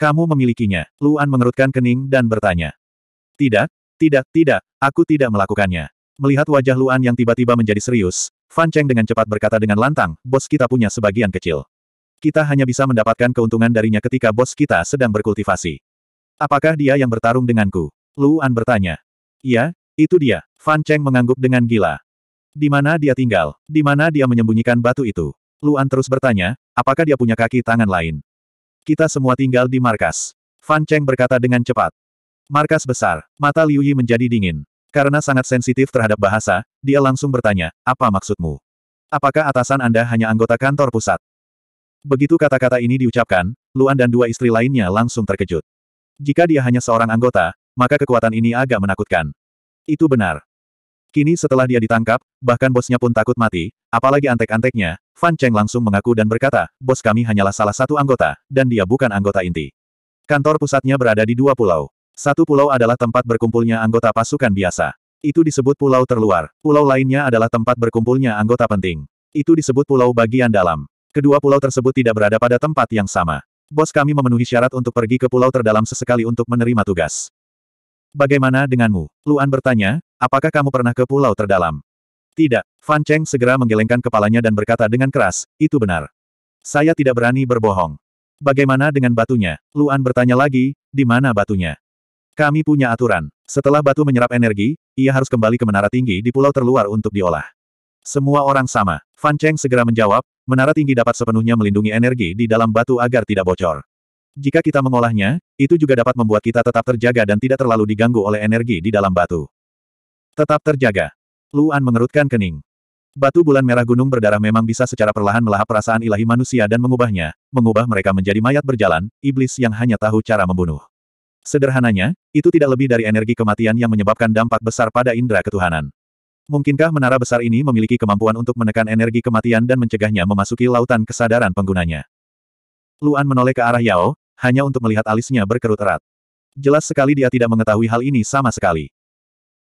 Kamu memilikinya. Luan mengerutkan kening dan bertanya. Tidak, tidak, tidak, aku tidak melakukannya. Melihat wajah Luan yang tiba-tiba menjadi serius, Fan Cheng dengan cepat berkata dengan lantang, bos kita punya sebagian kecil. Kita hanya bisa mendapatkan keuntungan darinya ketika bos kita sedang berkultivasi. Apakah dia yang bertarung denganku? Luan bertanya. Iya, itu dia. Fan Cheng mengangguk dengan gila. Di mana dia tinggal? Di mana dia menyembunyikan batu itu? Luan terus bertanya, apakah dia punya kaki tangan lain? Kita semua tinggal di markas. Fan Cheng berkata dengan cepat. Markas besar, mata Liu Yi menjadi dingin. Karena sangat sensitif terhadap bahasa, dia langsung bertanya, apa maksudmu? Apakah atasan Anda hanya anggota kantor pusat? Begitu kata-kata ini diucapkan, Luan dan dua istri lainnya langsung terkejut. Jika dia hanya seorang anggota, maka kekuatan ini agak menakutkan. Itu benar. Kini setelah dia ditangkap, bahkan bosnya pun takut mati, apalagi antek-anteknya, Fan Cheng langsung mengaku dan berkata, bos kami hanyalah salah satu anggota, dan dia bukan anggota inti. Kantor pusatnya berada di dua pulau. Satu pulau adalah tempat berkumpulnya anggota pasukan biasa. Itu disebut pulau terluar. Pulau lainnya adalah tempat berkumpulnya anggota penting. Itu disebut pulau bagian dalam. Kedua pulau tersebut tidak berada pada tempat yang sama. Bos kami memenuhi syarat untuk pergi ke pulau terdalam sesekali untuk menerima tugas. Bagaimana denganmu? Luan bertanya, apakah kamu pernah ke pulau terdalam? Tidak. Fan Cheng segera menggelengkan kepalanya dan berkata dengan keras, itu benar. Saya tidak berani berbohong. Bagaimana dengan batunya? Luan bertanya lagi, di mana batunya? Kami punya aturan. Setelah batu menyerap energi, ia harus kembali ke menara tinggi di pulau terluar untuk diolah. Semua orang sama. Fan Cheng segera menjawab, menara tinggi dapat sepenuhnya melindungi energi di dalam batu agar tidak bocor. Jika kita mengolahnya, itu juga dapat membuat kita tetap terjaga dan tidak terlalu diganggu oleh energi di dalam batu. Tetap terjaga. Luan mengerutkan kening. Batu bulan merah gunung berdarah memang bisa secara perlahan melahap perasaan ilahi manusia dan mengubahnya, mengubah mereka menjadi mayat berjalan, iblis yang hanya tahu cara membunuh. Sederhananya, itu tidak lebih dari energi kematian yang menyebabkan dampak besar pada indera ketuhanan. Mungkinkah menara besar ini memiliki kemampuan untuk menekan energi kematian dan mencegahnya memasuki lautan kesadaran penggunanya? Luan menoleh ke arah Yao, hanya untuk melihat alisnya berkerut erat. Jelas sekali dia tidak mengetahui hal ini sama sekali.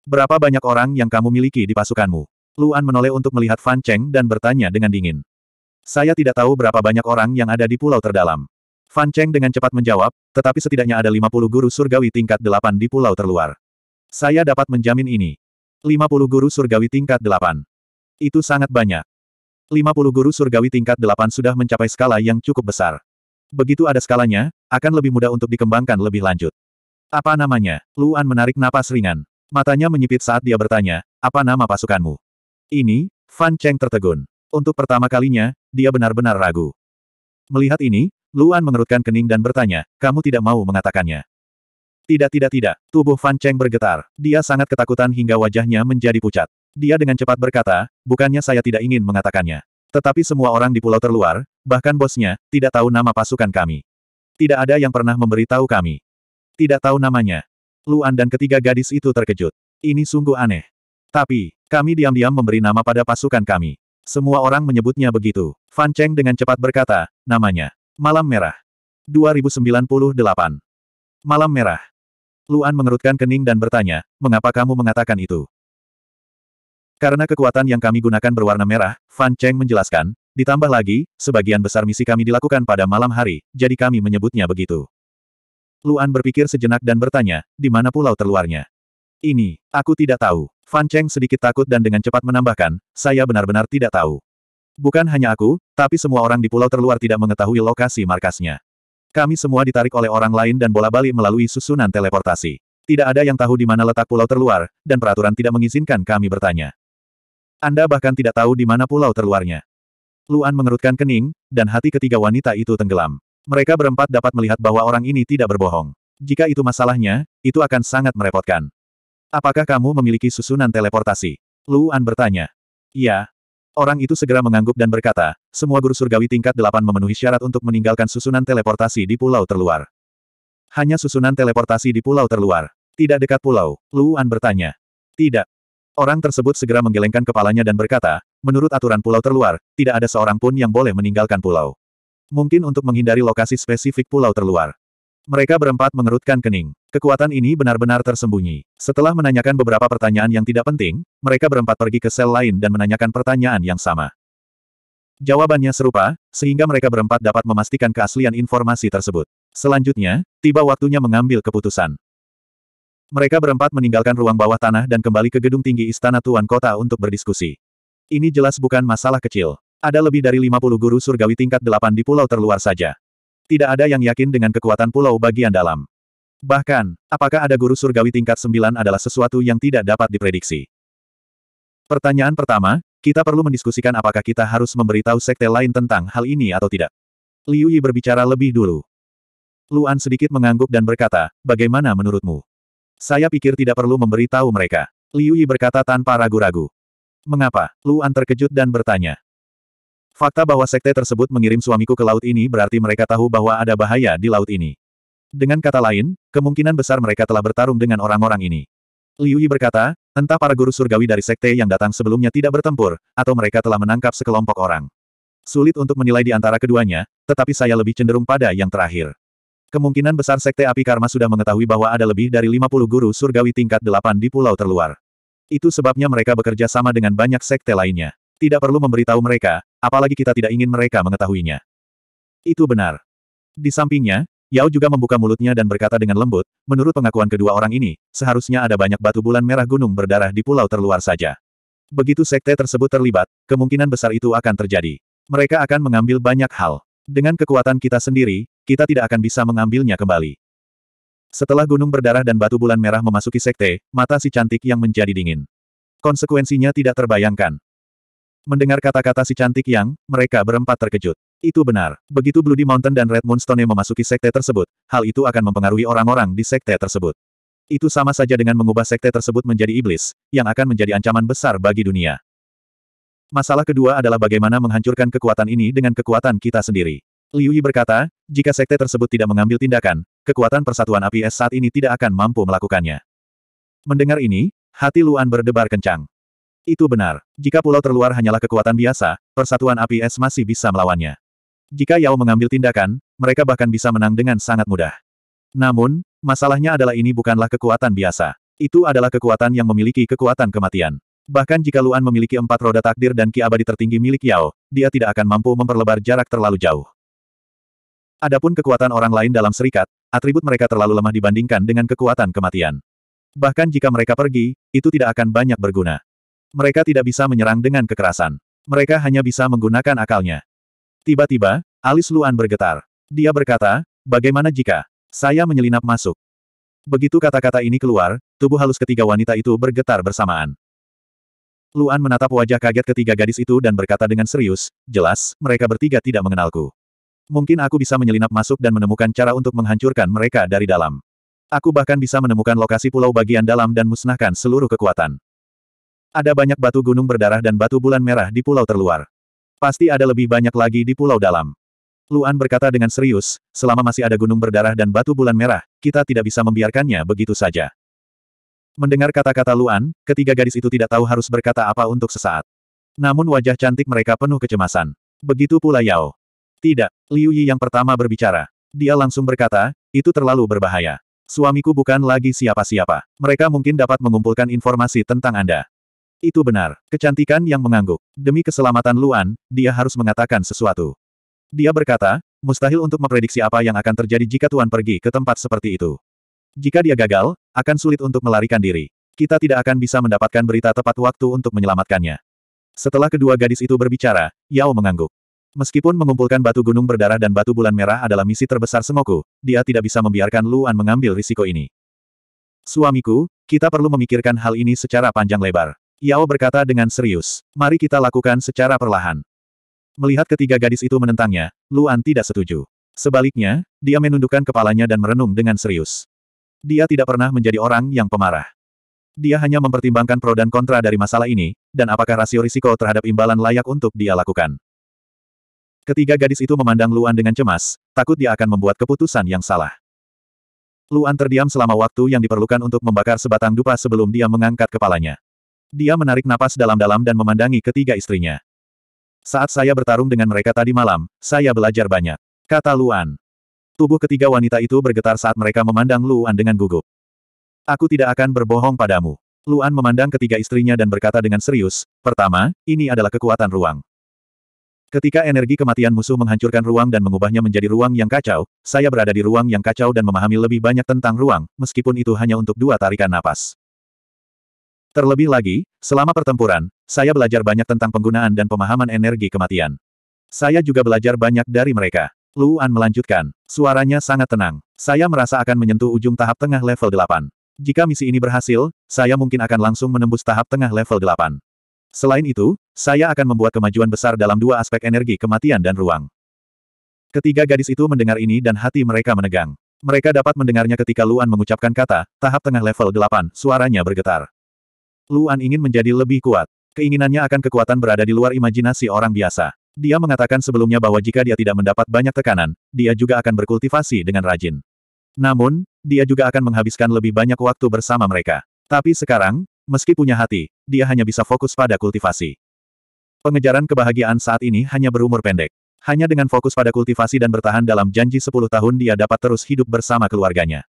Berapa banyak orang yang kamu miliki di pasukanmu? Luan menoleh untuk melihat Fan Cheng dan bertanya dengan dingin. Saya tidak tahu berapa banyak orang yang ada di pulau terdalam. Fan Cheng dengan cepat menjawab, tetapi setidaknya ada 50 guru surgawi tingkat 8 di pulau terluar. Saya dapat menjamin ini. 50 guru surgawi tingkat 8. Itu sangat banyak. 50 guru surgawi tingkat 8 sudah mencapai skala yang cukup besar. Begitu ada skalanya, akan lebih mudah untuk dikembangkan lebih lanjut. Apa namanya? Luan menarik napas ringan. Matanya menyipit saat dia bertanya, apa nama pasukanmu? Ini, Fan Cheng tertegun. Untuk pertama kalinya, dia benar-benar ragu. Melihat ini, Luan mengerutkan kening dan bertanya, kamu tidak mau mengatakannya. Tidak tidak tidak, tubuh Fan Cheng bergetar. Dia sangat ketakutan hingga wajahnya menjadi pucat. Dia dengan cepat berkata, bukannya saya tidak ingin mengatakannya. Tetapi semua orang di pulau terluar, bahkan bosnya, tidak tahu nama pasukan kami. Tidak ada yang pernah memberitahu kami. Tidak tahu namanya. Luan dan ketiga gadis itu terkejut. Ini sungguh aneh. Tapi, kami diam-diam memberi nama pada pasukan kami. Semua orang menyebutnya begitu. Fan Cheng dengan cepat berkata, namanya. Malam Merah. 2098. Malam Merah. Luan mengerutkan kening dan bertanya, mengapa kamu mengatakan itu? Karena kekuatan yang kami gunakan berwarna merah, Fan Cheng menjelaskan, ditambah lagi, sebagian besar misi kami dilakukan pada malam hari, jadi kami menyebutnya begitu. Luan berpikir sejenak dan bertanya, di mana pulau terluarnya? Ini, aku tidak tahu. Fan Cheng sedikit takut dan dengan cepat menambahkan, saya benar-benar tidak tahu. Bukan hanya aku, tapi semua orang di pulau terluar tidak mengetahui lokasi markasnya. Kami semua ditarik oleh orang lain dan bola balik melalui susunan teleportasi. Tidak ada yang tahu di mana letak pulau terluar, dan peraturan tidak mengizinkan kami bertanya. Anda bahkan tidak tahu di mana pulau terluarnya. Luan mengerutkan kening, dan hati ketiga wanita itu tenggelam. Mereka berempat dapat melihat bahwa orang ini tidak berbohong. Jika itu masalahnya, itu akan sangat merepotkan. Apakah kamu memiliki susunan teleportasi? Luan bertanya. Ya, Orang itu segera mengangguk dan berkata, semua guru surgawi tingkat delapan memenuhi syarat untuk meninggalkan susunan teleportasi di pulau terluar. Hanya susunan teleportasi di pulau terluar. Tidak dekat pulau, Luan bertanya. Tidak. Orang tersebut segera menggelengkan kepalanya dan berkata, menurut aturan pulau terluar, tidak ada seorang pun yang boleh meninggalkan pulau. Mungkin untuk menghindari lokasi spesifik pulau terluar. Mereka berempat mengerutkan kening. Kekuatan ini benar-benar tersembunyi. Setelah menanyakan beberapa pertanyaan yang tidak penting, mereka berempat pergi ke sel lain dan menanyakan pertanyaan yang sama. Jawabannya serupa, sehingga mereka berempat dapat memastikan keaslian informasi tersebut. Selanjutnya, tiba waktunya mengambil keputusan. Mereka berempat meninggalkan ruang bawah tanah dan kembali ke gedung tinggi Istana Tuan Kota untuk berdiskusi. Ini jelas bukan masalah kecil. Ada lebih dari 50 guru surgawi tingkat 8 di pulau terluar saja. Tidak ada yang yakin dengan kekuatan pulau bagian dalam. Bahkan, apakah ada guru surgawi tingkat sembilan adalah sesuatu yang tidak dapat diprediksi? Pertanyaan pertama, kita perlu mendiskusikan apakah kita harus memberitahu sekte lain tentang hal ini atau tidak. Liu Yi berbicara lebih dulu. Luan sedikit mengangguk dan berkata, bagaimana menurutmu? Saya pikir tidak perlu memberitahu mereka. Liu Yi berkata tanpa ragu-ragu. Mengapa? Luan terkejut dan bertanya. Fakta bahwa sekte tersebut mengirim suamiku ke laut ini berarti mereka tahu bahwa ada bahaya di laut ini. Dengan kata lain, kemungkinan besar mereka telah bertarung dengan orang-orang ini. Liu Yi berkata, entah para guru surgawi dari sekte yang datang sebelumnya tidak bertempur, atau mereka telah menangkap sekelompok orang. Sulit untuk menilai di antara keduanya, tetapi saya lebih cenderung pada yang terakhir. Kemungkinan besar sekte api karma sudah mengetahui bahwa ada lebih dari 50 guru surgawi tingkat 8 di pulau terluar. Itu sebabnya mereka bekerja sama dengan banyak sekte lainnya. Tidak perlu memberitahu mereka, apalagi kita tidak ingin mereka mengetahuinya. Itu benar. Di sampingnya, Yao juga membuka mulutnya dan berkata dengan lembut, menurut pengakuan kedua orang ini, seharusnya ada banyak batu bulan merah gunung berdarah di pulau terluar saja. Begitu sekte tersebut terlibat, kemungkinan besar itu akan terjadi. Mereka akan mengambil banyak hal. Dengan kekuatan kita sendiri, kita tidak akan bisa mengambilnya kembali. Setelah gunung berdarah dan batu bulan merah memasuki sekte, mata si cantik yang menjadi dingin. Konsekuensinya tidak terbayangkan. Mendengar kata-kata si cantik yang, mereka berempat terkejut. Itu benar. Begitu Bloody Mountain dan Red Moonstone memasuki sekte tersebut, hal itu akan mempengaruhi orang-orang di sekte tersebut. Itu sama saja dengan mengubah sekte tersebut menjadi iblis, yang akan menjadi ancaman besar bagi dunia. Masalah kedua adalah bagaimana menghancurkan kekuatan ini dengan kekuatan kita sendiri. Liu Yi berkata, jika sekte tersebut tidak mengambil tindakan, kekuatan persatuan api es saat ini tidak akan mampu melakukannya. Mendengar ini, hati Luan berdebar kencang. Itu benar. Jika pulau terluar hanyalah kekuatan biasa, persatuan api es masih bisa melawannya. Jika Yao mengambil tindakan, mereka bahkan bisa menang dengan sangat mudah. Namun, masalahnya adalah ini bukanlah kekuatan biasa. Itu adalah kekuatan yang memiliki kekuatan kematian. Bahkan jika Luan memiliki empat roda takdir dan ki abadi tertinggi milik Yao, dia tidak akan mampu memperlebar jarak terlalu jauh. Adapun kekuatan orang lain dalam serikat, atribut mereka terlalu lemah dibandingkan dengan kekuatan kematian. Bahkan jika mereka pergi, itu tidak akan banyak berguna. Mereka tidak bisa menyerang dengan kekerasan. Mereka hanya bisa menggunakan akalnya. Tiba-tiba, alis Luan bergetar. Dia berkata, bagaimana jika saya menyelinap masuk? Begitu kata-kata ini keluar, tubuh halus ketiga wanita itu bergetar bersamaan. Luan menatap wajah kaget ketiga gadis itu dan berkata dengan serius, jelas, mereka bertiga tidak mengenalku. Mungkin aku bisa menyelinap masuk dan menemukan cara untuk menghancurkan mereka dari dalam. Aku bahkan bisa menemukan lokasi pulau bagian dalam dan musnahkan seluruh kekuatan. Ada banyak batu gunung berdarah dan batu bulan merah di pulau terluar. Pasti ada lebih banyak lagi di pulau dalam. Luan berkata dengan serius, selama masih ada gunung berdarah dan batu bulan merah, kita tidak bisa membiarkannya begitu saja. Mendengar kata-kata Luan, ketiga gadis itu tidak tahu harus berkata apa untuk sesaat. Namun wajah cantik mereka penuh kecemasan. Begitu pula Yao. Tidak, Liu Yi yang pertama berbicara. Dia langsung berkata, itu terlalu berbahaya. Suamiku bukan lagi siapa-siapa. Mereka mungkin dapat mengumpulkan informasi tentang Anda. Itu benar, kecantikan yang mengangguk. Demi keselamatan Luan, dia harus mengatakan sesuatu. Dia berkata, mustahil untuk memprediksi apa yang akan terjadi jika Tuan pergi ke tempat seperti itu. Jika dia gagal, akan sulit untuk melarikan diri. Kita tidak akan bisa mendapatkan berita tepat waktu untuk menyelamatkannya. Setelah kedua gadis itu berbicara, Yao mengangguk. Meskipun mengumpulkan batu gunung berdarah dan batu bulan merah adalah misi terbesar Sengoku, dia tidak bisa membiarkan Luan mengambil risiko ini. Suamiku, kita perlu memikirkan hal ini secara panjang lebar. Yao berkata dengan serius, mari kita lakukan secara perlahan. Melihat ketiga gadis itu menentangnya, Luan tidak setuju. Sebaliknya, dia menundukkan kepalanya dan merenung dengan serius. Dia tidak pernah menjadi orang yang pemarah. Dia hanya mempertimbangkan pro dan kontra dari masalah ini, dan apakah rasio risiko terhadap imbalan layak untuk dia lakukan. Ketiga gadis itu memandang Luan dengan cemas, takut dia akan membuat keputusan yang salah. Luan terdiam selama waktu yang diperlukan untuk membakar sebatang dupa sebelum dia mengangkat kepalanya. Dia menarik napas dalam-dalam dan memandangi ketiga istrinya. Saat saya bertarung dengan mereka tadi malam, saya belajar banyak. Kata Luan. Tubuh ketiga wanita itu bergetar saat mereka memandang Luan dengan gugup. Aku tidak akan berbohong padamu. Luan memandang ketiga istrinya dan berkata dengan serius, pertama, ini adalah kekuatan ruang. Ketika energi kematian musuh menghancurkan ruang dan mengubahnya menjadi ruang yang kacau, saya berada di ruang yang kacau dan memahami lebih banyak tentang ruang, meskipun itu hanya untuk dua tarikan napas. Terlebih lagi, selama pertempuran, saya belajar banyak tentang penggunaan dan pemahaman energi kematian. Saya juga belajar banyak dari mereka. Luan melanjutkan. Suaranya sangat tenang. Saya merasa akan menyentuh ujung tahap tengah level 8. Jika misi ini berhasil, saya mungkin akan langsung menembus tahap tengah level 8. Selain itu, saya akan membuat kemajuan besar dalam dua aspek energi kematian dan ruang. Ketiga gadis itu mendengar ini dan hati mereka menegang. Mereka dapat mendengarnya ketika Luan mengucapkan kata, tahap tengah level 8, suaranya bergetar. Luan ingin menjadi lebih kuat. Keinginannya akan kekuatan berada di luar imajinasi orang biasa. Dia mengatakan sebelumnya bahwa jika dia tidak mendapat banyak tekanan, dia juga akan berkultivasi dengan rajin. Namun, dia juga akan menghabiskan lebih banyak waktu bersama mereka. Tapi sekarang, meski punya hati, dia hanya bisa fokus pada kultivasi. Pengejaran kebahagiaan saat ini hanya berumur pendek. Hanya dengan fokus pada kultivasi dan bertahan dalam janji 10 tahun dia dapat terus hidup bersama keluarganya.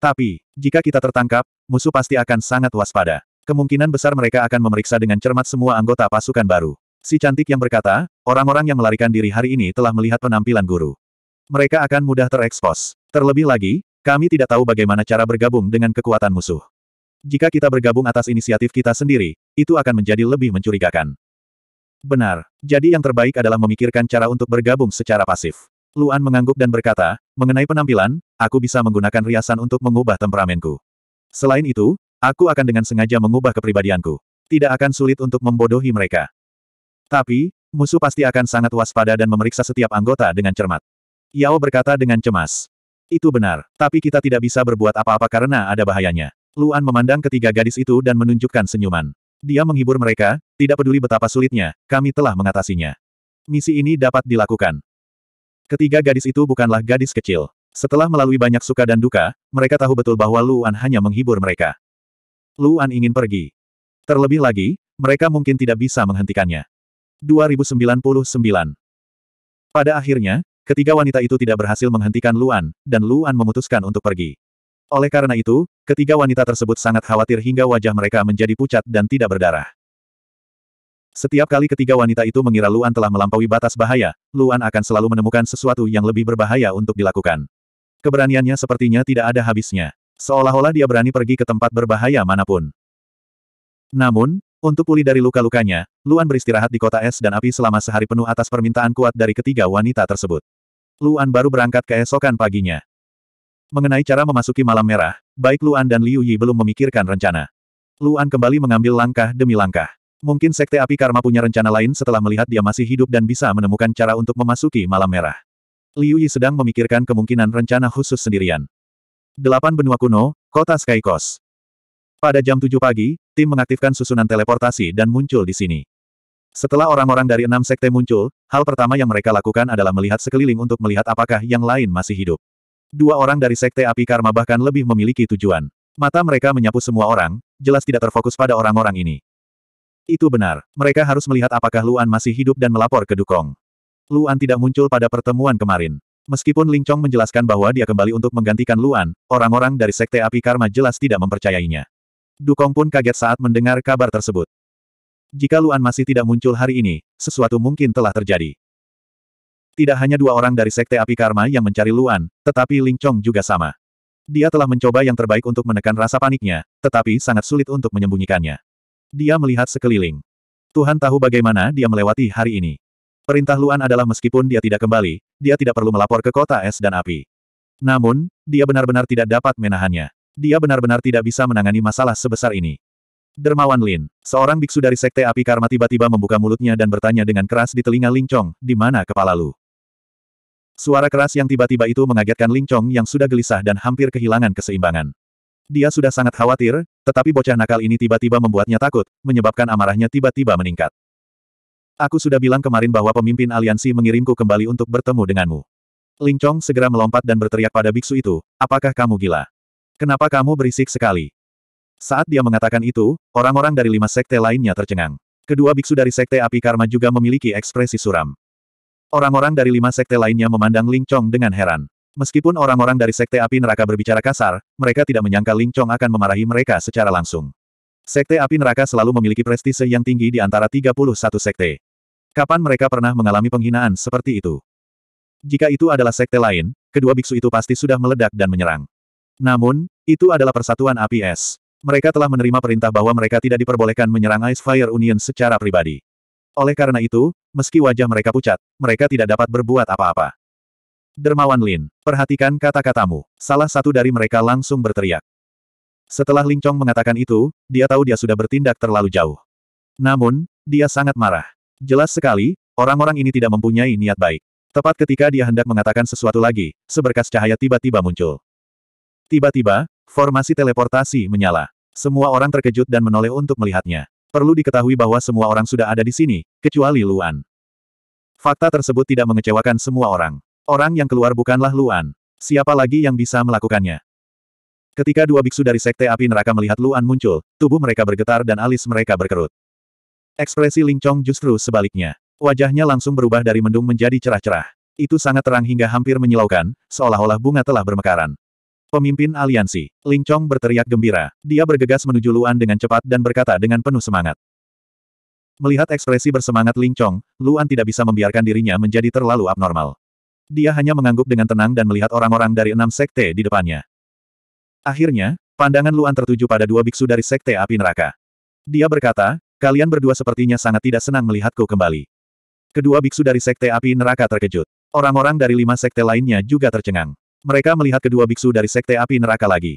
Tapi, jika kita tertangkap, musuh pasti akan sangat waspada. Kemungkinan besar mereka akan memeriksa dengan cermat semua anggota pasukan baru. Si cantik yang berkata, orang-orang yang melarikan diri hari ini telah melihat penampilan guru. Mereka akan mudah terekspos. Terlebih lagi, kami tidak tahu bagaimana cara bergabung dengan kekuatan musuh. Jika kita bergabung atas inisiatif kita sendiri, itu akan menjadi lebih mencurigakan. Benar. Jadi yang terbaik adalah memikirkan cara untuk bergabung secara pasif. Luan mengangguk dan berkata, mengenai penampilan, aku bisa menggunakan riasan untuk mengubah temperamenku. Selain itu, Aku akan dengan sengaja mengubah kepribadianku. Tidak akan sulit untuk membodohi mereka. Tapi, musuh pasti akan sangat waspada dan memeriksa setiap anggota dengan cermat. Yao berkata dengan cemas. Itu benar, tapi kita tidak bisa berbuat apa-apa karena ada bahayanya. Luan memandang ketiga gadis itu dan menunjukkan senyuman. Dia menghibur mereka, tidak peduli betapa sulitnya, kami telah mengatasinya. Misi ini dapat dilakukan. Ketiga gadis itu bukanlah gadis kecil. Setelah melalui banyak suka dan duka, mereka tahu betul bahwa Luan hanya menghibur mereka. Luan ingin pergi. Terlebih lagi, mereka mungkin tidak bisa menghentikannya. 2099 Pada akhirnya, ketiga wanita itu tidak berhasil menghentikan Luan, dan Luan memutuskan untuk pergi. Oleh karena itu, ketiga wanita tersebut sangat khawatir hingga wajah mereka menjadi pucat dan tidak berdarah. Setiap kali ketiga wanita itu mengira Luan telah melampaui batas bahaya, Luan akan selalu menemukan sesuatu yang lebih berbahaya untuk dilakukan. Keberaniannya sepertinya tidak ada habisnya. Seolah-olah dia berani pergi ke tempat berbahaya manapun. Namun, untuk pulih dari luka-lukanya, Luan beristirahat di kota es dan api selama sehari penuh atas permintaan kuat dari ketiga wanita tersebut. Luan baru berangkat keesokan paginya. Mengenai cara memasuki malam merah, baik Luan dan Liu Yi belum memikirkan rencana. Luan kembali mengambil langkah demi langkah. Mungkin Sekte Api Karma punya rencana lain setelah melihat dia masih hidup dan bisa menemukan cara untuk memasuki Malam Merah. Liu Yi sedang memikirkan kemungkinan rencana khusus sendirian. Delapan benua kuno, kota Skykos. Pada jam 7 pagi, tim mengaktifkan susunan teleportasi dan muncul di sini. Setelah orang-orang dari enam sekte muncul, hal pertama yang mereka lakukan adalah melihat sekeliling untuk melihat apakah yang lain masih hidup. Dua orang dari sekte api karma bahkan lebih memiliki tujuan. Mata mereka menyapu semua orang, jelas tidak terfokus pada orang-orang ini. Itu benar, mereka harus melihat apakah Luan masih hidup dan melapor ke Dukong. Luan tidak muncul pada pertemuan kemarin. Meskipun Ling Chong menjelaskan bahwa dia kembali untuk menggantikan Luan, orang-orang dari Sekte Api Karma jelas tidak mempercayainya. Dukong pun kaget saat mendengar kabar tersebut. Jika Luan masih tidak muncul hari ini, sesuatu mungkin telah terjadi. Tidak hanya dua orang dari Sekte Api Karma yang mencari Luan, tetapi Ling Chong juga sama. Dia telah mencoba yang terbaik untuk menekan rasa paniknya, tetapi sangat sulit untuk menyembunyikannya. Dia melihat sekeliling. Tuhan tahu bagaimana dia melewati hari ini. Perintah Luan adalah meskipun dia tidak kembali, dia tidak perlu melapor ke kota es dan api. Namun, dia benar-benar tidak dapat menahannya. Dia benar-benar tidak bisa menangani masalah sebesar ini. Dermawan Lin, seorang biksu dari Sekte Api Karma tiba-tiba membuka mulutnya dan bertanya dengan keras di telinga Ling Chong, di mana kepala lu? Suara keras yang tiba-tiba itu mengagetkan Ling Chong yang sudah gelisah dan hampir kehilangan keseimbangan. Dia sudah sangat khawatir, tetapi bocah nakal ini tiba-tiba membuatnya takut, menyebabkan amarahnya tiba-tiba meningkat. Aku sudah bilang kemarin bahwa pemimpin aliansi mengirimku kembali untuk bertemu denganmu. Ling Chong segera melompat dan berteriak pada biksu itu, apakah kamu gila? Kenapa kamu berisik sekali? Saat dia mengatakan itu, orang-orang dari lima sekte lainnya tercengang. Kedua biksu dari sekte api karma juga memiliki ekspresi suram. Orang-orang dari lima sekte lainnya memandang Ling Chong dengan heran. Meskipun orang-orang dari sekte api neraka berbicara kasar, mereka tidak menyangka Ling Chong akan memarahi mereka secara langsung. Sekte api neraka selalu memiliki prestise yang tinggi di antara 31 sekte. Kapan mereka pernah mengalami penghinaan seperti itu? Jika itu adalah sekte lain, kedua biksu itu pasti sudah meledak dan menyerang. Namun, itu adalah persatuan APS. Mereka telah menerima perintah bahwa mereka tidak diperbolehkan menyerang Ice Fire Union secara pribadi. Oleh karena itu, meski wajah mereka pucat, mereka tidak dapat berbuat apa-apa. Dermawan Lin, perhatikan kata-katamu. Salah satu dari mereka langsung berteriak. Setelah Ling Chong mengatakan itu, dia tahu dia sudah bertindak terlalu jauh. Namun, dia sangat marah. Jelas sekali, orang-orang ini tidak mempunyai niat baik. Tepat ketika dia hendak mengatakan sesuatu lagi, seberkas cahaya tiba-tiba muncul. Tiba-tiba, formasi teleportasi menyala. Semua orang terkejut dan menoleh untuk melihatnya. Perlu diketahui bahwa semua orang sudah ada di sini, kecuali Luan. Fakta tersebut tidak mengecewakan semua orang. Orang yang keluar bukanlah Luan. Siapa lagi yang bisa melakukannya? Ketika dua biksu dari Sekte Api Neraka melihat Luan muncul, tubuh mereka bergetar dan alis mereka berkerut. Ekspresi Ling Chong justru sebaliknya. Wajahnya langsung berubah dari mendung menjadi cerah-cerah. Itu sangat terang hingga hampir menyilaukan, seolah-olah bunga telah bermekaran. Pemimpin aliansi, Ling Chong berteriak gembira. Dia bergegas menuju Luan dengan cepat dan berkata dengan penuh semangat. Melihat ekspresi bersemangat Ling Chong, Luan tidak bisa membiarkan dirinya menjadi terlalu abnormal. Dia hanya mengangguk dengan tenang dan melihat orang-orang dari enam sekte di depannya. Akhirnya, pandangan Luan tertuju pada dua biksu dari Sekte Api Neraka. Dia berkata, Kalian berdua sepertinya sangat tidak senang melihatku kembali. Kedua biksu dari Sekte Api Neraka terkejut. Orang-orang dari lima sekte lainnya juga tercengang. Mereka melihat kedua biksu dari Sekte Api Neraka lagi.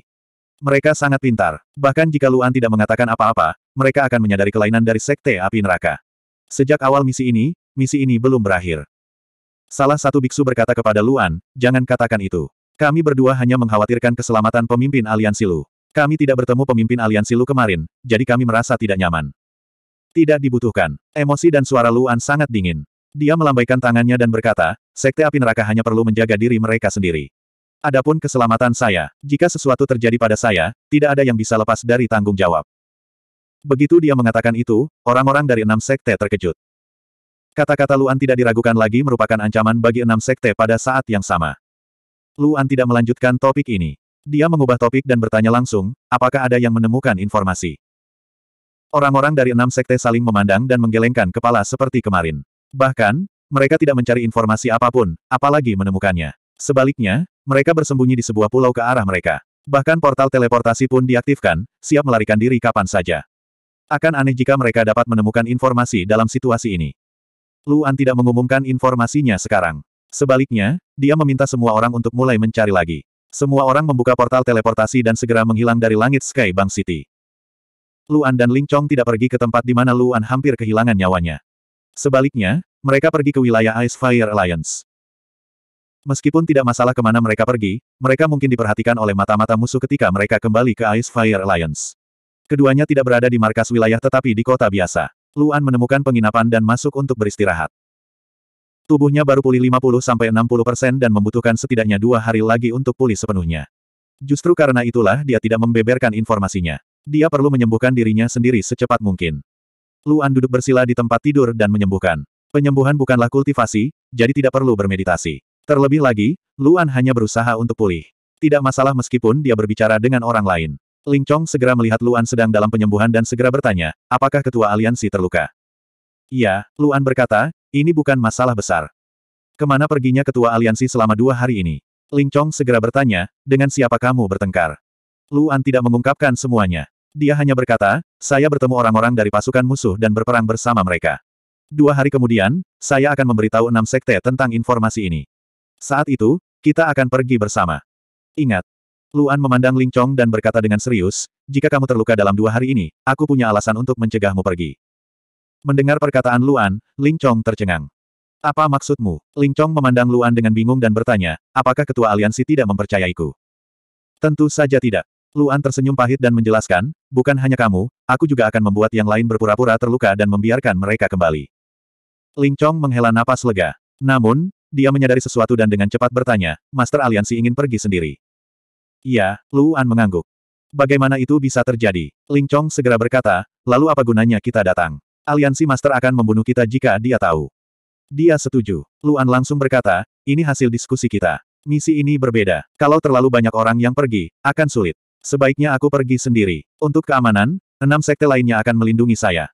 Mereka sangat pintar. Bahkan jika Luan tidak mengatakan apa-apa, mereka akan menyadari kelainan dari Sekte Api Neraka. Sejak awal misi ini, misi ini belum berakhir. Salah satu biksu berkata kepada Luan, jangan katakan itu. Kami berdua hanya mengkhawatirkan keselamatan pemimpin aliansi Lu. Kami tidak bertemu pemimpin aliansi Lu kemarin, jadi kami merasa tidak nyaman. Tidak dibutuhkan. Emosi dan suara Luan sangat dingin. Dia melambaikan tangannya dan berkata, Sekte Api Neraka hanya perlu menjaga diri mereka sendiri. Adapun keselamatan saya, jika sesuatu terjadi pada saya, tidak ada yang bisa lepas dari tanggung jawab. Begitu dia mengatakan itu, orang-orang dari enam sekte terkejut. Kata-kata Luan tidak diragukan lagi merupakan ancaman bagi enam sekte pada saat yang sama. Luan tidak melanjutkan topik ini. Dia mengubah topik dan bertanya langsung, apakah ada yang menemukan informasi. Orang-orang dari enam sekte saling memandang dan menggelengkan kepala seperti kemarin. Bahkan, mereka tidak mencari informasi apapun, apalagi menemukannya. Sebaliknya, mereka bersembunyi di sebuah pulau ke arah mereka. Bahkan portal teleportasi pun diaktifkan, siap melarikan diri kapan saja. Akan aneh jika mereka dapat menemukan informasi dalam situasi ini. Luan tidak mengumumkan informasinya sekarang. Sebaliknya, dia meminta semua orang untuk mulai mencari lagi. Semua orang membuka portal teleportasi dan segera menghilang dari langit Sky City. Luan dan Ling Chong tidak pergi ke tempat di mana Luan hampir kehilangan nyawanya. Sebaliknya, mereka pergi ke wilayah Ice Fire Alliance. Meskipun tidak masalah kemana mereka pergi, mereka mungkin diperhatikan oleh mata-mata musuh ketika mereka kembali ke Ice Fire Alliance. Keduanya tidak berada di markas wilayah tetapi di kota biasa. Luan menemukan penginapan dan masuk untuk beristirahat. Tubuhnya baru pulih 50-60% dan membutuhkan setidaknya dua hari lagi untuk pulih sepenuhnya. Justru karena itulah dia tidak membeberkan informasinya. Dia perlu menyembuhkan dirinya sendiri secepat mungkin. Luan duduk bersila di tempat tidur dan menyembuhkan. Penyembuhan bukanlah kultivasi, jadi tidak perlu bermeditasi. Terlebih lagi, Luan hanya berusaha untuk pulih. Tidak masalah meskipun dia berbicara dengan orang lain. Ling Chong segera melihat Luan sedang dalam penyembuhan dan segera bertanya, apakah ketua aliansi terluka? Iya, Luan berkata, ini bukan masalah besar. Kemana perginya ketua aliansi selama dua hari ini? Ling Chong segera bertanya, dengan siapa kamu bertengkar? Luan tidak mengungkapkan semuanya. Dia hanya berkata, saya bertemu orang-orang dari pasukan musuh dan berperang bersama mereka. Dua hari kemudian, saya akan memberitahu enam sekte tentang informasi ini. Saat itu, kita akan pergi bersama. Ingat, Luan memandang Ling Chong dan berkata dengan serius, jika kamu terluka dalam dua hari ini, aku punya alasan untuk mencegahmu pergi. Mendengar perkataan Luan, Ling Chong tercengang. Apa maksudmu? Ling Chong memandang Luan dengan bingung dan bertanya, apakah ketua aliansi tidak mempercayaiku? Tentu saja tidak. Luan tersenyum pahit dan menjelaskan, bukan hanya kamu, aku juga akan membuat yang lain berpura-pura terluka dan membiarkan mereka kembali. Ling Chong menghela napas lega. Namun, dia menyadari sesuatu dan dengan cepat bertanya, Master Aliansi ingin pergi sendiri. Iya, Luan mengangguk. Bagaimana itu bisa terjadi? Ling Chong segera berkata, lalu apa gunanya kita datang? Aliansi Master akan membunuh kita jika dia tahu. Dia setuju. Luan langsung berkata, ini hasil diskusi kita. Misi ini berbeda. Kalau terlalu banyak orang yang pergi, akan sulit. Sebaiknya aku pergi sendiri. Untuk keamanan, enam sekte lainnya akan melindungi saya.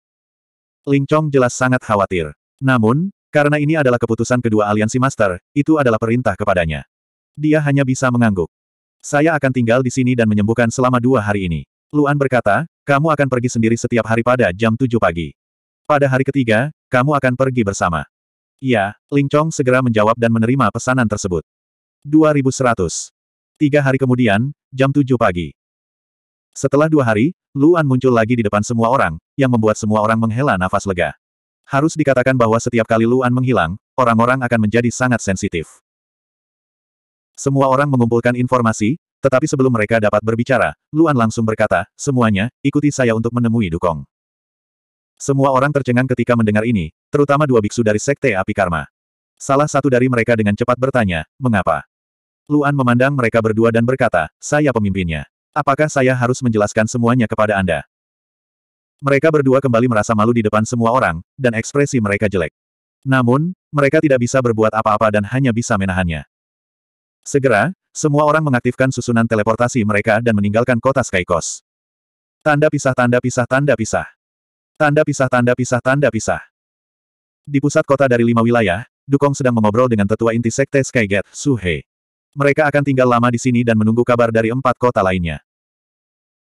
Ling Chong jelas sangat khawatir. Namun, karena ini adalah keputusan kedua aliansi master, itu adalah perintah kepadanya. Dia hanya bisa mengangguk. Saya akan tinggal di sini dan menyembuhkan selama dua hari ini. Luan berkata, kamu akan pergi sendiri setiap hari pada jam tujuh pagi. Pada hari ketiga, kamu akan pergi bersama. Ya, Ling Chong segera menjawab dan menerima pesanan tersebut. 2100. Tiga hari kemudian, jam tujuh pagi. Setelah dua hari, Luan muncul lagi di depan semua orang, yang membuat semua orang menghela nafas lega. Harus dikatakan bahwa setiap kali Luan menghilang, orang-orang akan menjadi sangat sensitif. Semua orang mengumpulkan informasi, tetapi sebelum mereka dapat berbicara, Luan langsung berkata, semuanya, ikuti saya untuk menemui Dukong. Semua orang tercengang ketika mendengar ini, terutama dua biksu dari Sekte Api Karma. Salah satu dari mereka dengan cepat bertanya, mengapa? Luan memandang mereka berdua dan berkata, saya pemimpinnya. Apakah saya harus menjelaskan semuanya kepada Anda? Mereka berdua kembali merasa malu di depan semua orang, dan ekspresi mereka jelek. Namun, mereka tidak bisa berbuat apa-apa dan hanya bisa menahannya. Segera, semua orang mengaktifkan susunan teleportasi mereka dan meninggalkan kota Skycos. Tanda pisah tanda pisah tanda pisah. Tanda pisah tanda pisah tanda pisah. Di pusat kota dari lima wilayah, Dukong sedang mengobrol dengan tetua inti sekte Skygate, Suhei. Mereka akan tinggal lama di sini dan menunggu kabar dari empat kota lainnya.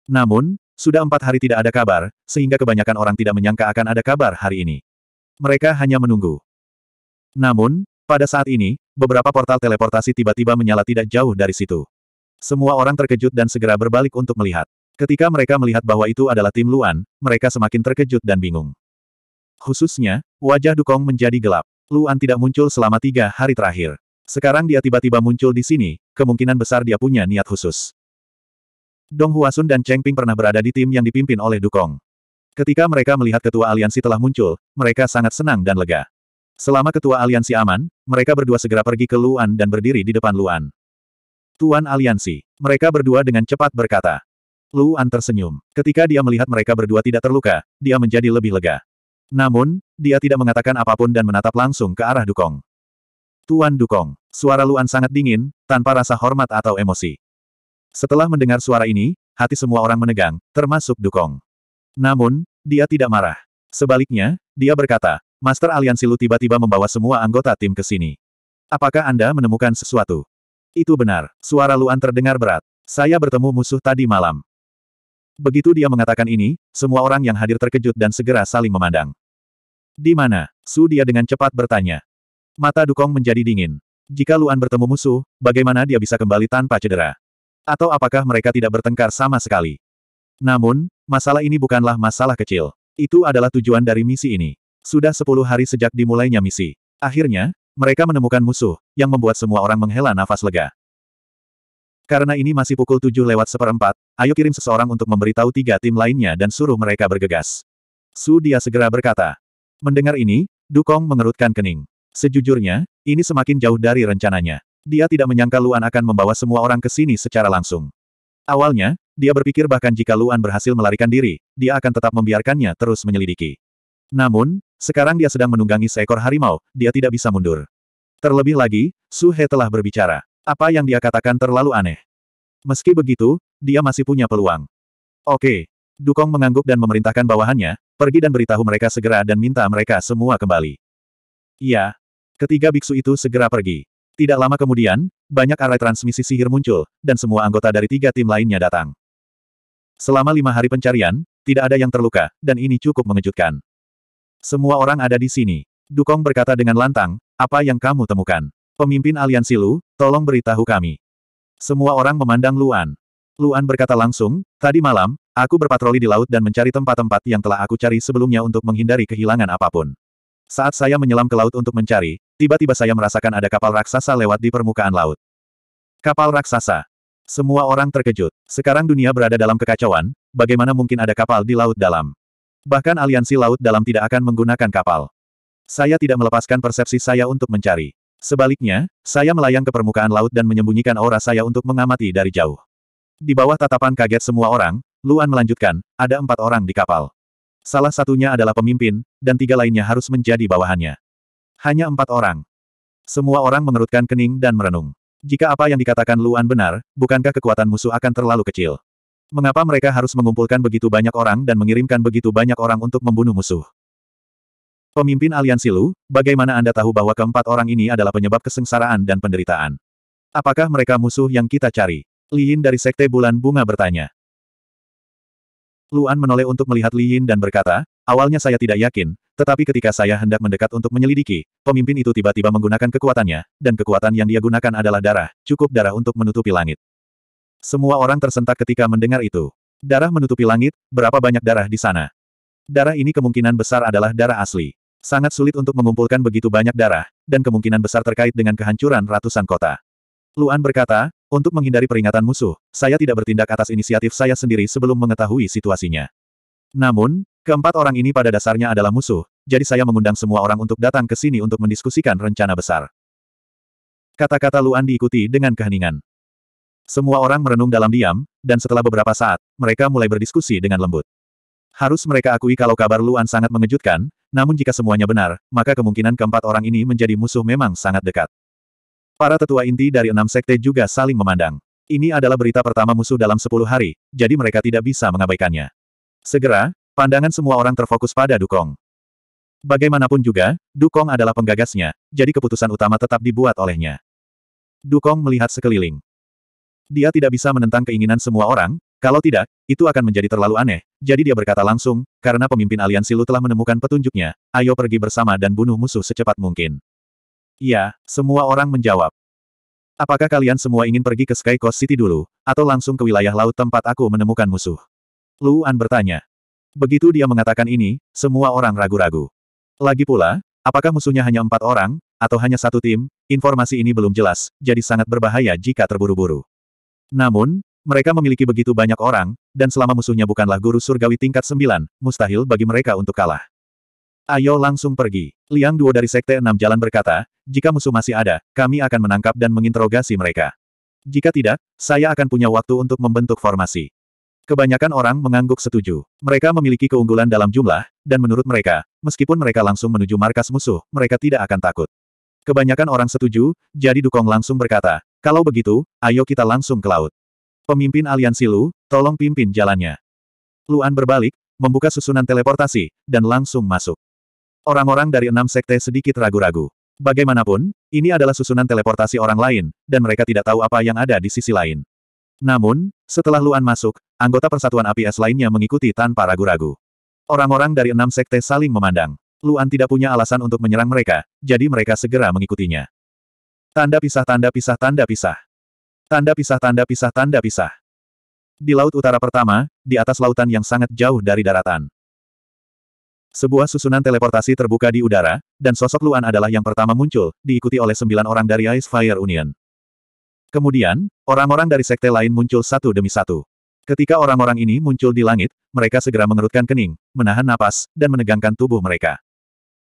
Namun, sudah empat hari tidak ada kabar, sehingga kebanyakan orang tidak menyangka akan ada kabar hari ini. Mereka hanya menunggu. Namun, pada saat ini, beberapa portal teleportasi tiba-tiba menyala tidak jauh dari situ. Semua orang terkejut dan segera berbalik untuk melihat. Ketika mereka melihat bahwa itu adalah tim Luan, mereka semakin terkejut dan bingung. Khususnya, wajah Dukong menjadi gelap. Luan tidak muncul selama tiga hari terakhir. Sekarang dia tiba-tiba muncul di sini, kemungkinan besar dia punya niat khusus. Dong Huasun dan Cheng Ping pernah berada di tim yang dipimpin oleh Dukong. Ketika mereka melihat ketua aliansi telah muncul, mereka sangat senang dan lega. Selama ketua aliansi aman, mereka berdua segera pergi ke Luan dan berdiri di depan Luan. Tuan aliansi, mereka berdua dengan cepat berkata. Luan tersenyum. Ketika dia melihat mereka berdua tidak terluka, dia menjadi lebih lega. Namun, dia tidak mengatakan apapun dan menatap langsung ke arah Dukong. Tuan Dukong, suara Luan sangat dingin, tanpa rasa hormat atau emosi. Setelah mendengar suara ini, hati semua orang menegang, termasuk Dukong. Namun, dia tidak marah. Sebaliknya, dia berkata, Master Aliansi Lu tiba-tiba membawa semua anggota tim ke sini. Apakah Anda menemukan sesuatu? Itu benar, suara Luan terdengar berat. Saya bertemu musuh tadi malam. Begitu dia mengatakan ini, semua orang yang hadir terkejut dan segera saling memandang. Di mana? Su dia dengan cepat bertanya. Mata Dukong menjadi dingin. Jika Luan bertemu musuh, bagaimana dia bisa kembali tanpa cedera? Atau apakah mereka tidak bertengkar sama sekali? Namun, masalah ini bukanlah masalah kecil. Itu adalah tujuan dari misi ini. Sudah sepuluh hari sejak dimulainya misi. Akhirnya, mereka menemukan musuh, yang membuat semua orang menghela nafas lega. Karena ini masih pukul tujuh lewat seperempat, ayo kirim seseorang untuk memberitahu tiga tim lainnya dan suruh mereka bergegas. Su dia segera berkata. Mendengar ini, Dukong mengerutkan kening. Sejujurnya, ini semakin jauh dari rencananya. Dia tidak menyangka Luan akan membawa semua orang ke sini secara langsung. Awalnya, dia berpikir bahkan jika Luan berhasil melarikan diri, dia akan tetap membiarkannya terus menyelidiki. Namun, sekarang dia sedang menunggangi seekor harimau, dia tidak bisa mundur. Terlebih lagi, Su He telah berbicara. Apa yang dia katakan terlalu aneh. Meski begitu, dia masih punya peluang. Oke. Dukong mengangguk dan memerintahkan bawahannya, pergi dan beritahu mereka segera dan minta mereka semua kembali. Iya, Ketiga biksu itu segera pergi. Tidak lama kemudian, banyak arai transmisi sihir muncul, dan semua anggota dari tiga tim lainnya datang. Selama lima hari pencarian, tidak ada yang terluka, dan ini cukup mengejutkan. Semua orang ada di sini. Dukong berkata dengan lantang, apa yang kamu temukan? Pemimpin aliansi Lu, tolong beritahu kami. Semua orang memandang Luan. Luan berkata langsung, tadi malam, aku berpatroli di laut dan mencari tempat-tempat yang telah aku cari sebelumnya untuk menghindari kehilangan apapun. Saat saya menyelam ke laut untuk mencari, tiba-tiba saya merasakan ada kapal raksasa lewat di permukaan laut. Kapal raksasa. Semua orang terkejut. Sekarang dunia berada dalam kekacauan, bagaimana mungkin ada kapal di laut dalam? Bahkan aliansi laut dalam tidak akan menggunakan kapal. Saya tidak melepaskan persepsi saya untuk mencari. Sebaliknya, saya melayang ke permukaan laut dan menyembunyikan aura saya untuk mengamati dari jauh. Di bawah tatapan kaget semua orang, Luan melanjutkan, ada empat orang di kapal. Salah satunya adalah pemimpin, dan tiga lainnya harus menjadi bawahannya. Hanya empat orang. Semua orang mengerutkan kening dan merenung. Jika apa yang dikatakan Luan benar, bukankah kekuatan musuh akan terlalu kecil? Mengapa mereka harus mengumpulkan begitu banyak orang dan mengirimkan begitu banyak orang untuk membunuh musuh? Pemimpin aliansi Lu, bagaimana Anda tahu bahwa keempat orang ini adalah penyebab kesengsaraan dan penderitaan? Apakah mereka musuh yang kita cari? Liin dari Sekte Bulan Bunga bertanya. Luan menoleh untuk melihat Li Yin dan berkata, awalnya saya tidak yakin, tetapi ketika saya hendak mendekat untuk menyelidiki, pemimpin itu tiba-tiba menggunakan kekuatannya, dan kekuatan yang dia gunakan adalah darah, cukup darah untuk menutupi langit. Semua orang tersentak ketika mendengar itu. Darah menutupi langit, berapa banyak darah di sana? Darah ini kemungkinan besar adalah darah asli. Sangat sulit untuk mengumpulkan begitu banyak darah, dan kemungkinan besar terkait dengan kehancuran ratusan kota. Luan berkata, untuk menghindari peringatan musuh, saya tidak bertindak atas inisiatif saya sendiri sebelum mengetahui situasinya. Namun, keempat orang ini pada dasarnya adalah musuh, jadi saya mengundang semua orang untuk datang ke sini untuk mendiskusikan rencana besar. Kata-kata Luan diikuti dengan keheningan. Semua orang merenung dalam diam, dan setelah beberapa saat, mereka mulai berdiskusi dengan lembut. Harus mereka akui kalau kabar Luan sangat mengejutkan, namun jika semuanya benar, maka kemungkinan keempat orang ini menjadi musuh memang sangat dekat. Para tetua inti dari enam sekte juga saling memandang. Ini adalah berita pertama musuh dalam sepuluh hari, jadi mereka tidak bisa mengabaikannya. Segera, pandangan semua orang terfokus pada Dukong. Bagaimanapun juga, Dukong adalah penggagasnya, jadi keputusan utama tetap dibuat olehnya. Dukong melihat sekeliling. Dia tidak bisa menentang keinginan semua orang, kalau tidak, itu akan menjadi terlalu aneh, jadi dia berkata langsung, karena pemimpin aliansi Lu telah menemukan petunjuknya, ayo pergi bersama dan bunuh musuh secepat mungkin. Iya, semua orang menjawab. Apakah kalian semua ingin pergi ke Sky Coast City dulu, atau langsung ke wilayah laut tempat aku menemukan musuh? Luan bertanya. Begitu dia mengatakan ini, semua orang ragu-ragu. Lagi pula, apakah musuhnya hanya empat orang, atau hanya satu tim, informasi ini belum jelas, jadi sangat berbahaya jika terburu-buru. Namun, mereka memiliki begitu banyak orang, dan selama musuhnya bukanlah guru surgawi tingkat sembilan, mustahil bagi mereka untuk kalah. Ayo langsung pergi. Liang Duo dari Sekte Enam Jalan berkata, jika musuh masih ada, kami akan menangkap dan menginterogasi mereka. Jika tidak, saya akan punya waktu untuk membentuk formasi. Kebanyakan orang mengangguk setuju. Mereka memiliki keunggulan dalam jumlah, dan menurut mereka, meskipun mereka langsung menuju markas musuh, mereka tidak akan takut. Kebanyakan orang setuju, jadi Dukong langsung berkata, kalau begitu, ayo kita langsung ke laut. Pemimpin aliansi Lu, tolong pimpin jalannya. Luan berbalik, membuka susunan teleportasi, dan langsung masuk. Orang-orang dari enam sekte sedikit ragu-ragu. Bagaimanapun, ini adalah susunan teleportasi orang lain, dan mereka tidak tahu apa yang ada di sisi lain. Namun, setelah Luan masuk, anggota Persatuan Api Es lainnya mengikuti tanpa ragu-ragu. Orang-orang dari enam sekte saling memandang. Luan tidak punya alasan untuk menyerang mereka, jadi mereka segera mengikutinya. Tanda pisah tanda pisah tanda pisah. Tanda pisah tanda pisah tanda pisah. Di laut utara pertama, di atas lautan yang sangat jauh dari daratan. Sebuah susunan teleportasi terbuka di udara, dan sosok Luan adalah yang pertama muncul, diikuti oleh sembilan orang dari Ice Fire Union. Kemudian, orang-orang dari sekte lain muncul satu demi satu. Ketika orang-orang ini muncul di langit, mereka segera mengerutkan kening, menahan napas, dan menegangkan tubuh mereka.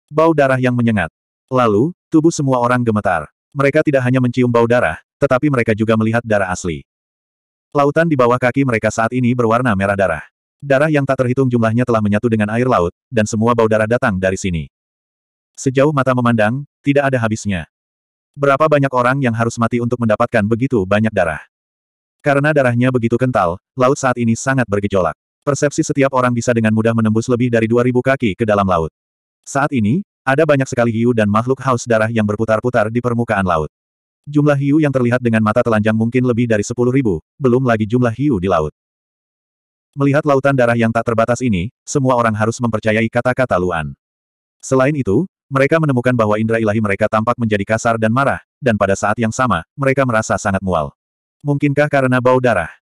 Bau darah yang menyengat. Lalu, tubuh semua orang gemetar. Mereka tidak hanya mencium bau darah, tetapi mereka juga melihat darah asli. Lautan di bawah kaki mereka saat ini berwarna merah darah. Darah yang tak terhitung jumlahnya telah menyatu dengan air laut, dan semua bau darah datang dari sini. Sejauh mata memandang, tidak ada habisnya. Berapa banyak orang yang harus mati untuk mendapatkan begitu banyak darah? Karena darahnya begitu kental, laut saat ini sangat bergejolak. Persepsi setiap orang bisa dengan mudah menembus lebih dari 2.000 kaki ke dalam laut. Saat ini, ada banyak sekali hiu dan makhluk haus darah yang berputar-putar di permukaan laut. Jumlah hiu yang terlihat dengan mata telanjang mungkin lebih dari 10.000, belum lagi jumlah hiu di laut. Melihat lautan darah yang tak terbatas ini, semua orang harus mempercayai kata-kata Luan. Selain itu, mereka menemukan bahwa indera ilahi mereka tampak menjadi kasar dan marah, dan pada saat yang sama, mereka merasa sangat mual. Mungkinkah karena bau darah?